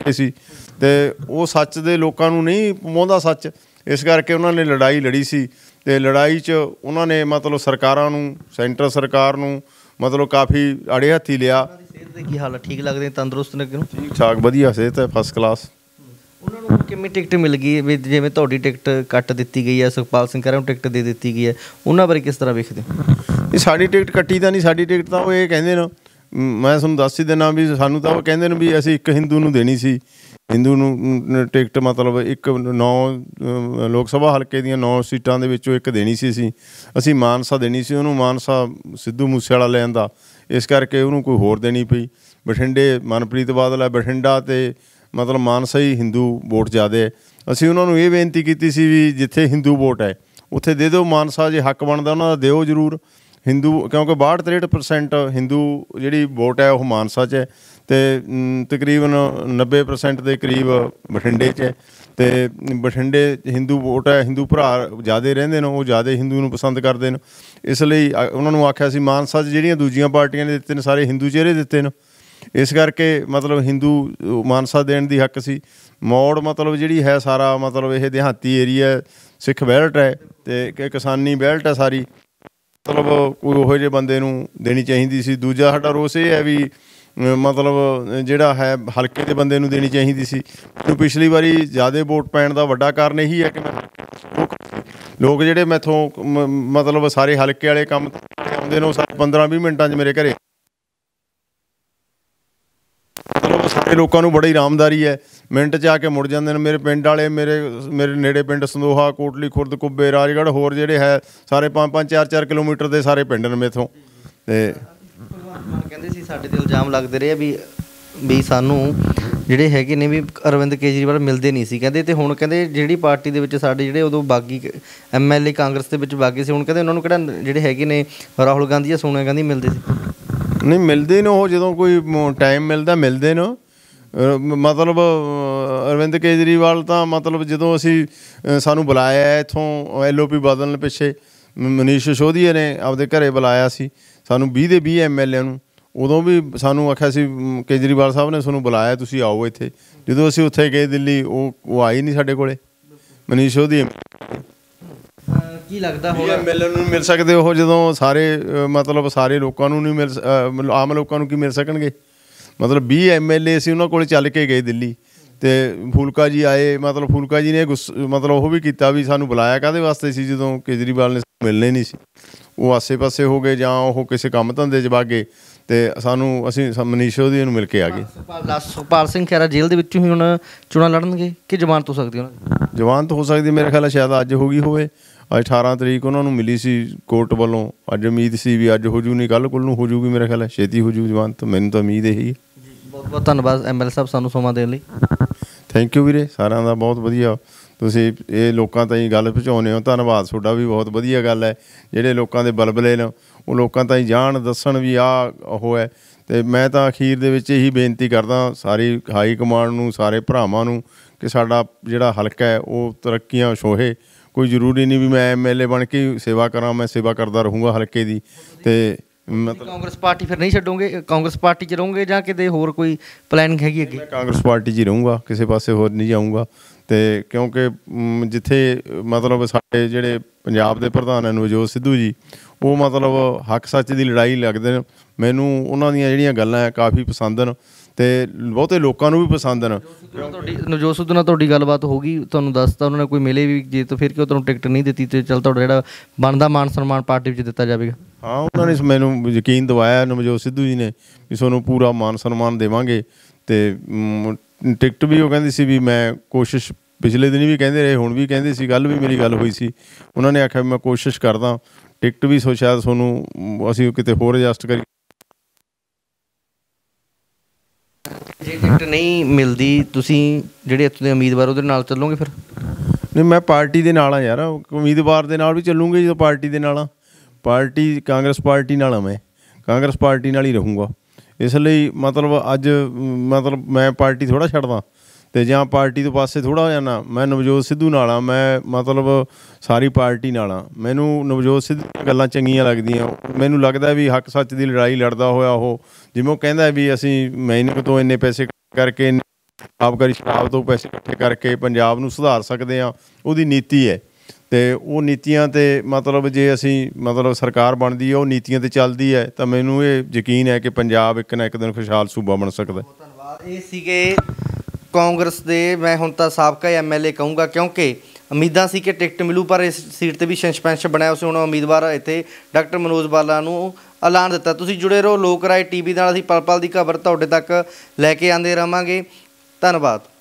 ਬੈਠੇ ਸੀ ਤੇ ਉਹ ਸੱਚ ਦੇ ਲੋਕਾਂ ਨੂੰ ਨਹੀਂ ਪਹੁੰਚਦਾ ਸੱਚ ਇਸ ਕਰਕੇ ਉਹਨਾਂ ਨੇ ਲੜਾਈ ਲੜੀ ਸੀ ਤੇ ਲੜਾਈ 'ਚ ਉਹਨਾਂ ਨੇ ਮਤਲਬ ਸਰਕਾਰਾਂ ਨੂੰ ਸੈਂਟਰ ਸਰਕਾਰ ਨੂੰ ਮਤਲਬ ਕਾਫੀ ਅੜੇ ਹੱਥੀ ਲਿਆ ਸਿਹਤ ਦੇ ਕੀ ਹਾਲ ਠੀਕ ਲੱਗਦੇ ਤੰਦਰੁਸਤ ਨੇ ਕਿਉਂ ਠੀਕ ਠਾਕ ਵਧੀਆ ਸਿਹਤ ਹੈ ਫਸਟ ਕਲਾਸ ਉਹਨਾਂ ਨੂੰ ਕਿੰਨੀ ਟਿਕਟ ਮਿਲ ਗਈ ਵੀ ਜਿਵੇਂ ਤੁਹਾਡੀ ਟਿਕਟ ਕੱਟ ਦਿੱਤੀ ਗਈ ਹੈ ਸੁਖਪਾਲ ਸਿੰਘ ਕਰਾਂ ਟਿਕਟ ਦੇ ਦਿੱਤੀ ਗਈ ਹੈ ਉਹਨਾਂ ਬਾਰੇ ਕਿਸ ਤਰ੍ਹਾਂ ਵੇਖਦੇ ਹੋ ਇਹ ਸਾਡੀ ਟਿਕਟ ਕੱਟੀ ਤਾਂ ਨਹੀਂ ਸਾਡੀ ਟਿਕਟ ਤਾਂ ਉਹ ਇਹ ਕਹਿੰਦੇ ਨੇ ਮੈਂ ਤੁਹਾਨੂੰ ਦੱਸ ਹੀ ਦੇਣਾ ਵੀ ਸਾਨੂੰ ਤਾਂ ਉਹ ਕਹਿੰਦੇ ਨੇ ਵੀ ਅਸੀਂ ਇੱਕ ਹਿੰਦੂ ਨੂੰ ਦੇਣੀ ਸੀ ਹਿੰਦੂ ਨੂੰ ਟਿਕਟ ਮਤਲਬ ਇੱਕ ਨੌ ਲੋਕ ਸਭਾ ਹਲਕੇ ਦੀਆਂ ਨੌ ਸੀਟਾਂ ਦੇ ਵਿੱਚੋਂ ਇੱਕ ਦੇਣੀ ਸੀ ਅਸੀਂ ਅਸੀਂ ਮਾਨਸਾ ਦੇਣੀ ਸੀ ਉਹਨੂੰ ਮਾਨਸਾ ਸਿੱਧੂ ਮੂਸੇ ਵਾਲਾ ਲੈਣ ਦਾ ਇਸ ਕਰਕੇ ਉਹਨੂੰ ਕੋਈ ਹੋਰ ਦੇਣੀ ਪਈ ਬਠਿੰਡੇ ਮਨਪ੍ਰੀਤ ਬਾਦਲ ਹੈ ਬਠਿੰਡਾ ਤੇ ਮਤਲਬ ਮਾਨਸਾ ਹੀ ਹਿੰਦੂ ਵੋਟ ਜ਼ਿਆਦੇ ਅਸੀਂ ਉਹਨਾਂ ਨੂੰ ਇਹ ਬੇਨਤੀ ਕੀਤੀ ਸੀ ਵੀ ਜਿੱਥੇ ਹਿੰਦੂ ਵੋਟ ਹੈ ਉੱਥੇ ਦੇ ਦਿਓ ਮਾਨਸਾ ਜੇ ਹੱਕ ਬਣਦਾ ਉਹਨਾਂ ਦਾ ਦਿਓ ਜ਼ਰੂਰ ਹਿੰਦੂ ਕਿਉਂਕਿ 62 63% ਹਿੰਦੂ ਜਿਹੜੀ ਵੋਟ ਹੈ ਉਹ ਮਾਨਸਾ 'ਚ ਹੈ ਤੇ ਤਕਰੀਬਨ 90% ਦੇ ਕਰੀਬ ਬਠਿੰਡੇ 'ਚ ਹੈ ਤੇ ਬਠਿੰਡੇ ਹਿੰਦੂ ਵੋਟ ਹੈ ਹਿੰਦੂ ਭਰਾ ਜਿਆਦੇ ਰਹਿੰਦੇ ਨੇ ਉਹ ਜਿਆਦੇ ਹਿੰਦੂ ਨੂੰ ਪਸੰਦ ਕਰਦੇ ਨੇ ਇਸ ਲਈ ਉਹਨਾਂ ਨੂੰ ਆਖਿਆ ਸੀ ਮਾਨਸਾ 'ਚ ਜਿਹੜੀਆਂ ਦੂਜੀਆਂ ਪਾਰਟੀਆਂ ਨੇ ਦਿੱਤੇ ਨੇ ਸਾਰੇ ਹਿੰਦੂ ਚਿਹਰੇ ਦਿੱਤੇ ਨੇ ਇਸ ਕਰਕੇ ਮਤਲਬ ਹਿੰਦੂ ਮਾਨਸਾ ਦੇਣ ਦੀ ਹੱਕ ਸੀ ਮੌੜ ਮਤਲਬ ਜਿਹੜੀ ਹੈ ਸਾਰਾ ਮਤਲਬ ਇਹ ਦਿਹਾਤੀ ਏਰੀਆ ਸਿੱਖ ਬੈਲਟ ਹੈ ਤੇ ਕਿਸਾਨੀ ਬੈਲਟ ਹੈ ਸਾਰੀ ਮਤਲਬ ਕੋਈ ਉਹੋ ਜਿਹੇ ਬੰਦੇ ਨੂੰ ਦੇਣੀ ਚਾਹੀਦੀ ਸੀ ਦੂਜਾ ਸਾਡਾ ਰੋਸ ਇਹ ਹੈ ਵੀ ਮਤਲਬ ਜਿਹੜਾ ਹੈ ਹਲਕੇ ਦੇ ਬੰਦੇ ਨੂੰ ਦੇਣੀ ਚਾਹੀਦੀ ਸੀ ਮੈਨੂੰ ਪਿਛਲੀ ਵਾਰੀ ਜ਼ਿਆਦਾ ਵੋਟ ਪੈਣ ਦਾ ਵੱਡਾ ਕਾਰਨ ਇਹੀ ਹੈ ਕਿ ਮੈਂ ਲੋਕ ਜਿਹੜੇ ਮੈਥੋਂ ਮਤਲਬ ਸਾਰੇ ਹਲਕੇ ਵਾਲੇ ਕੰਮ ਆਉਂਦੇ ਨੇ ਉਹ 15 20 ਮਿੰਟਾਂ 'ਚ ਮੇਰੇ ਘਰੇ ਸਾਰੇ ਲੋਕਾਂ ਨੂੰ ਬੜੀ ਆਰਾਮਦਾਰੀ ਹੈ ਮਿੰਟ 'ਚ ਆ ਕੇ ਮੁੜ ਜਾਂਦੇ ਨੇ ਮੇਰੇ ਪਿੰਡ ਵਾਲੇ ਮੇਰੇ ਮੇਰੇ ਨੇੜੇ ਪਿੰਡ ਸੰਦੋਹਾ ਕੋਟਲੀ ਖੁਰਦ ਕੁੱਬੇ ਰਾਜਗੜ੍ਹ ਹੋਰ ਜਿਹੜੇ ਹੈ ਸਾਰੇ 5-5 4-4 ਕਿਲੋਮੀਟਰ ਦੇ ਸਾਰੇ ਪਿੰਡ ਨੇ ਮੇਥੋਂ ਤੇ ਕਹਿੰਦੇ ਸੀ ਸਾਡੇ ਤੇ ਇਲਜ਼ਾਮ ਲੱਗਦੇ ਰਹੇ ਵੀ ਵੀ ਸਾਨੂੰ ਜਿਹੜੇ ਹੈਗੇ ਨੇ ਵੀ ਅਰਵਿੰਦ ਕੇਜਰੀਵਾਲ ਮਿਲਦੇ ਨਹੀਂ ਸੀ ਕਹਿੰਦੇ ਤੇ ਹੁਣ ਕਹਿੰਦੇ ਜਿਹੜੀ ਪਾਰਟੀ ਦੇ ਵਿੱਚ ਸਾਡੇ ਜਿਹੜੇ ਉਦੋਂ ਬਾਗੀ ਐਮਐਲਏ ਕਾਂਗਰਸ ਦੇ ਵਿੱਚ ਬਾਗੀ ਸੀ ਹੁਣ ਕਹਿੰਦੇ ਉਹਨਾਂ ਨੂੰ ਕਿਹੜਾ ਜਿਹੜੇ ਹੈਗੇ ਨੇ ਰਾਹੁਲ ਗਾਂਧੀ ਜਾਂ ਸੋਨੀਆ ਗਾਂਧੀ ਮਿਲਦੇ ਸੀ ਨਹੀਂ ਮਿਲਦੇ ਨੇ ਉਹ ਜਦੋਂ ਕੋਈ ਟਾਈਮ ਮਿਲਦਾ ਮਿਲਦੇ ਨੇ ਮਤਲਬ ਅਰਵਿੰਦ ਕੇਜਰੀਵਾਲ ਤਾਂ ਮਤਲਬ ਜਦੋਂ ਅਸੀਂ ਸਾਨੂੰ ਬੁਲਾਇਆ ਇਥੋਂ ਐਲਓਪੀ ਬਦਲਣ ਪਿੱਛੇ ਮਨੀਸ਼ ਸ਼ੋਧੀਏ ਨੇ ਆਪਦੇ ਘਰੇ ਬੁਲਾਇਆ ਸੀ ਸਾਨੂੰ 20 ਦੇ 20 ਐਮਐਲਏ ਨੂੰ ਉਦੋਂ ਵੀ ਸਾਨੂੰ ਆਖਿਆ ਸੀ ਕੇਜਰੀਵਾਲ ਸਾਹਿਬ ਨੇ ਸਾਨੂੰ ਬੁਲਾਇਆ ਤੁਸੀਂ ਆਓ ਇੱਥੇ ਜਦੋਂ ਅਸੀਂ ਉੱਥੇ ਗਏ ਦਿੱਲੀ ਉਹ ਉਹ ਆਈ ਨਹੀਂ ਸਾਡੇ ਕੋਲੇ ਮਨੀਸ਼ ਸ਼ੋਧੀਏ ਕੀ ਲੱਗਦਾ ਹੋਗਾ ਮਿਲਣ ਨੂੰ ਮਿਲ ਸਕਦੇ ਉਹ ਜਦੋਂ ਸਾਰੇ ਮਤਲਬ ਸਾਰੇ ਲੋਕਾਂ ਨੂੰ ਨਹੀਂ ਮਿਲ ਆਮ ਲੋਕਾਂ ਨੂੰ ਕੀ ਮਿਲ ਸਕਣਗੇ ਮਤਲਬ 20 ਐਮਐਲਏ ਸੀ ਉਹਨਾਂ ਕੋਲ ਚੱਲ ਕੇ ਗਏ ਦਿੱਲੀ ਤੇ ਫੂਲਕਾ ਜੀ ਆਏ ਮਤਲਬ ਫੂਲਕਾ ਜੀ ਨੇ ਮਤਲਬ ਉਹ ਵੀ ਕੀਤਾ ਵੀ ਸਾਨੂੰ ਬੁਲਾਇਆ ਕਾਦੇ ਵਾਸਤੇ ਸੀ ਜਦੋਂ ਕੇਜਰੀਵਾਲ ਨੇ ਮਿਲਨੇ ਨਹੀਂ ਸੀ ਉਹ ਆਸੇ-ਪਾਸੇ ਹੋ ਗਏ ਜਾਂ ਉਹ ਕਿਸੇ ਕੰਮ ਧੰਦੇ 'ਚ ਵਾਗੇ ਤੇ ਸਾਨੂੰ ਅਸੀਂ ਮਨੀਸ਼ੋ ਦੀ ਨੂੰ ਮਿਲ ਕੇ ਆ ਗਏ ਸੁਪਾਲ ਸਿੰਘ ਖੈਰਾ ਜੇਲ੍ਹ ਦੇ ਵਿੱਚੋਂ ਹੀ ਹੁਣ ਚੋਣਾਂ ਲੜਨਗੇ ਕਿ ਜਵਾਨ ਹੋ ਸਕਦੀ ਉਹਨਾਂ ਦੀ ਤੋਂ ਹੋ ਸਕਦੀ ਮੇਰੇ ਖਿਆਲ ਸ਼ਾਇਦ ਅੱਜ ਹੋ ਗਈ ਹੋਵੇ ਅੱਜ 18 ਤਰੀਕ ਉਹਨਾਂ ਨੂੰ ਮਿਲੀ ਸੀ ਕੋਰਟ ਵੱਲੋਂ ਅੱਜ ਉਮੀਦ ਸੀ ਵੀ ਅੱਜ ਹੋ ਜੂ ਨਹੀਂ ਕੱਲ ਕੋਲ ਨੂੰ ਹੋ ਜੂਗੀ ਮੇਰੇ ਖਿਆਲ ਹੈ ਛੇਤੀ ਹੋ ਜੂ ਜਵਾਨ ਤਾਂ ਮੈਨੂੰ ਤਾਂ ਉਮੀਦ ਇਹੀ ਹੈ ਬਹੁਤ ਬਹੁਤ ਧੰਨਵਾਦ ਐਮਐਲ ਸਾਹਿਬ ਸਾਨੂੰ ਸਮਾਂ ਦੇਣ ਲਈ ਥੈਂਕ ਯੂ ਵੀਰੇ ਸਾਰਿਆਂ ਦਾ ਬਹੁਤ ਵਧੀਆ ਤੁਸੀਂ ਇਹ ਲੋਕਾਂ ਤਾਈਂ ਗੱਲ ਪਹੁੰਚਾਉਨੇ ਹੋ ਧੰਨਵਾਦ ਤੁਹਾਡਾ ਵੀ ਬਹੁਤ ਵਧੀਆ ਗੱਲ ਹੈ ਜਿਹੜੇ ਲੋਕਾਂ ਦੇ ਬਲਬਲੇ ਨੇ ਉਹ ਲੋਕਾਂ ਤਾਈਂ ਜਾਣ ਦੱਸਣ ਵੀ ਆ ਉਹ ਹੈ ਤੇ ਮੈਂ ਤਾਂ ਅਖੀਰ ਦੇ ਵਿੱਚ ਇਹੀ ਬੇਨਤੀ ਕਰਦਾ ਸਾਰੀ ਹਾਈ ਕਮਾਂਡ ਨੂੰ ਸਾਰੇ ਭਰਾਵਾਂ ਨੂੰ ਕਿ ਸਾਡਾ ਜਿਹੜਾ ਹਲਕਾ ਹੈ ਉਹ ਤਰੱਕੀਆਂ ਸ਼ੋਹੇ ਕੋਈ ਜ਼ਰੂਰੀ ਨਹੀਂ ਵੀ ਮੈਂ ਐਮਐਲਏ ਬਣ ਕੇ ਸੇਵਾ ਕਰਾਂ ਮੈਂ ਸੇਵਾ ਕਰਦਾ ਰਹੂੰਗਾ ਹਲਕੇ ਦੀ ਤੇ ਮਤਲਬ ਕਾਂਗਰਸ ਪਾਰਟੀ ਫਿਰ ਨਹੀਂ ਛੱਡੋਗੇ ਕਾਂਗਰਸ ਪਾਰਟੀ 'ਚ ਰਹੋਗੇ ਜਾਂ ਕਿਤੇ ਹੋਰ ਕੋਈ ਪਲਾਨਿੰਗ ਹੈਗੀ ਅੱਗੇ ਮੈਂ ਕਾਂਗਰਸ ਪਾਰਟੀ 'ਚ ਹੀ ਰਹੂੰਗਾ ਕਿਸੇ ਪਾਸੇ ਹੋਰ ਨਹੀਂ ਜਾਊਂਗਾ ਤੇ ਕਿਉਂਕਿ ਜਿੱਥੇ ਮਤਲਬ ਸਾਡੇ ਜਿਹੜੇ ਪੰਜਾਬ ਦੇ ਪ੍ਰਧਾਨ ਹਨ ਨਵਜੋਤ ਸਿੱਧੂ ਜੀ ਉਹ ਮਤਲਬ ਹੱਕ ਸੱਚ ਦੀ ਲੜਾਈ ਲੱਗਦੇ ਨੇ ਮੈਨੂੰ ਉਹਨਾਂ ਦੀਆਂ ਜਿਹੜੀਆਂ ਗੱਲਾਂ ਕਾਫੀ ਪਸੰਦ ਹਨ ਤੇ ਬਹੁਤੇ ਲੋਕਾਂ ਨੂੰ ਵੀ ਪਸੰਦ ਹਨ ਤੁਹਾਡੀ ਨਵਜੋਤ ਸਿੱਧੂ ਨਾਲ ਤੁਹਾਡੀ ਗੱਲਬਾਤ ਹੋ ਗਈ ਤੁਹਾਨੂੰ ਦੱਸਤਾ ਉਹਨਾਂ ਨੇ ਕੋਈ ਮਿਲੇ ਵੀ ਜੇ ਤਾਂ ਫਿਰ ਕਿਉਂ ਤੁਹਾਨੂੰ ਟਿਕਟ ਨਹੀਂ ਦਿੱਤੀ ਤੇ ਚਲ ਤੁਹਾਡਾ ਜਿਹੜਾ ਬਣਦਾ ਮਾਨ ਸਨਮਾਨ ਪਾਰਟੀ ਵਿੱਚ ਦਿੱਤਾ ਜਾਵੇਗਾ ਹਾਂ ਉਹਨਾਂ ਨੇ ਮੈਨੂੰ ਯਕੀਨ ਦਿਵਾਇਆ ਨਵਜੋਤ ਸਿੱਧੂ ਜੀ ਨੇ ਵੀ ਤੁਹਾਨੂੰ ਪੂਰਾ ਮਾਨ ਸਨਮਾਨ ਦੇਵਾਂਗੇ ਤੇ ਟਿਕਟ ਵੀ ਉਹ ਕਹਿੰਦੀ ਸੀ ਵੀ ਮੈਂ ਕੋਸ਼ਿਸ਼ ਪਿਛਲੇ ਦਿਨ ਵੀ ਕਹਿੰਦੇ ਰਹੇ ਹੁਣ ਵੀ ਕਹਿੰਦੇ ਸੀ ਗੱਲ ਵੀ ਮੇਰੀ ਗੱਲ ਹੋਈ ਸੀ ਉਹਨਾਂ ਨੇ ਆਖਿਆ ਮੈਂ ਕੋਸ਼ਿਸ਼ ਕਰਦਾ ਟਿਕਟ ਵੀ ਸੋ ਸ਼ਾਇਦ ਤੁਹਾਨੂੰ ਅਸੀਂ ਕਿਤੇ ਹੋਰ ਐਡਜਸਟ ਕਰੀ ਜੇ ਟਿਕਟ ਨਹੀਂ ਮਿਲਦੀ ਤੁਸੀਂ ਜਿਹੜੇ ਇੱਥੋਂ ਦੇ ਉਮੀਦਵਾਰ ਉਹਦੇ ਨਾਲ ਚੱਲੋਗੇ ਫਿਰ ਨਹੀਂ ਮੈਂ ਪਾਰਟੀ ਦੇ ਨਾਲ ਆ ਯਾਰ ਉਮੀਦਵਾਰ ਦੇ ਨਾਲ ਵੀ ਚੱਲੂਗੇ ਜਦੋਂ ਪਾਰਟੀ ਦੇ ਨਾਲ ਆ ਪਾਰਟੀ ਕਾਂਗਰਸ ਪਾਰਟੀ ਨਾਲ ਆ ਮੈਂ ਕਾਂਗਰਸ ਪਾਰਟੀ ਨਾਲ ਹੀ ਰਹੂੰਗਾ ਇਸ ਲਈ ਮਤਲਬ ਅੱਜ ਮਤਲਬ ਮੈਂ ਪਾਰਟੀ ਥੋੜਾ ਛੱਡਦਾ ਤੇ ਜਾਂ ਪਾਰਟੀ ਦੇ ਪਾਸੇ ਥੋੜਾ ਹੋ ਜਾਣਾ ਮੈਂ ਨਵਜੋਤ ਸਿੱਧੂ ਨਾਲ ਆ ਮੈਂ ਮਤਲਬ ਸਾਰੀ ਪਾਰਟੀ ਨਾਲ ਆ ਮੈਨੂੰ ਨਵਜੋਤ ਸਿੱਧੂ ਦੀਆਂ ਗੱਲਾਂ ਚੰਗੀਆਂ ਲੱਗਦੀਆਂ ਮੈਨੂੰ ਲੱਗਦਾ ਵੀ ਹੱਕ ਸੱਚ ਦੀ ਲੜਾਈ ਲੜਦਾ ਹੋਇਆ ਉਹ ਜਿਵੇਂ ਉਹ ਕਹਿੰਦਾ ਵੀ ਅਸੀਂ ਮੈਨੂੰ ਤੋਂ ਇੰਨੇ ਪੈਸੇ ਕਰਕੇ ਆਪਕਾਰੀ ਸ਼ਰਾਬ ਤੋਂ ਪੈਸੇ ਇਕੱਠੇ ਕਰਕੇ ਪੰਜਾਬ ਨੂੰ ਸੁਧਾਰ ਸਕਦੇ ਆ ਉਹਦੀ ਨੀਤੀ ਹੈ ਤੇ ਉਹ ਨੀਤੀਆਂ ਤੇ ਮਤਲਬ ਜੇ ਅਸੀਂ ਮਤਲਬ ਸਰਕਾਰ ਬਣਦੀ ਹੈ ਉਹ ਨੀਤੀਆਂ ਤੇ ਚੱਲਦੀ ਹੈ ਤਾਂ ਮੈਨੂੰ ਇਹ ਯਕੀਨ ਹੈ ਕਿ ਪੰਜਾਬ ਇੱਕ ਨਾ ਇੱਕ ਦਿਨ ਖੁਸ਼ਹਾਲ ਸੂਬਾ ਬਣ ਸਕਦਾ ਹੈ ਧੰਨਵਾਦ ਇਹ ਸੀਗੇ ਕਾਂਗਰਸ ਦੇ ਮੈਂ ਹੁਣ ਤਾਂ ਸਾਬਕਾ ਐਮਐਲਏ ਕਹੂੰਗਾ ਕਿਉਂਕਿ ਉਮੀਦਾਂ ਸੀ ਕਿ ਟਿਕਟ ਮਿਲੂ ਪਰ ਇਸ ਸੀਟ ਤੇ ਵੀ ਸਸਪੈਂਸ਼ਨ ਬਣਾਇਆ ਉਸ ਹੁਣ ਉਮੀਦਵਾਰ ਇੱਥੇ ਡਾਕਟਰ ਮਨੋਜ ਬਾਲਾ ਨੂੰ ਐਲਾਨ ਦਿੱਤਾ ਤੁਸੀਂ ਜੁੜੇ ਰਹੋ ਲੋਕ ਰਾਏ ਟੀਵੀ ਨਾਲ ਅਸੀਂ ਪਲ ਪਲ ਦੀ ਖਬਰ ਤੁਹਾਡੇ ਤੱਕ ਲੈ ਕੇ ਆਂਦੇ ਰਵਾਂਗੇ ਧੰਨਵਾਦ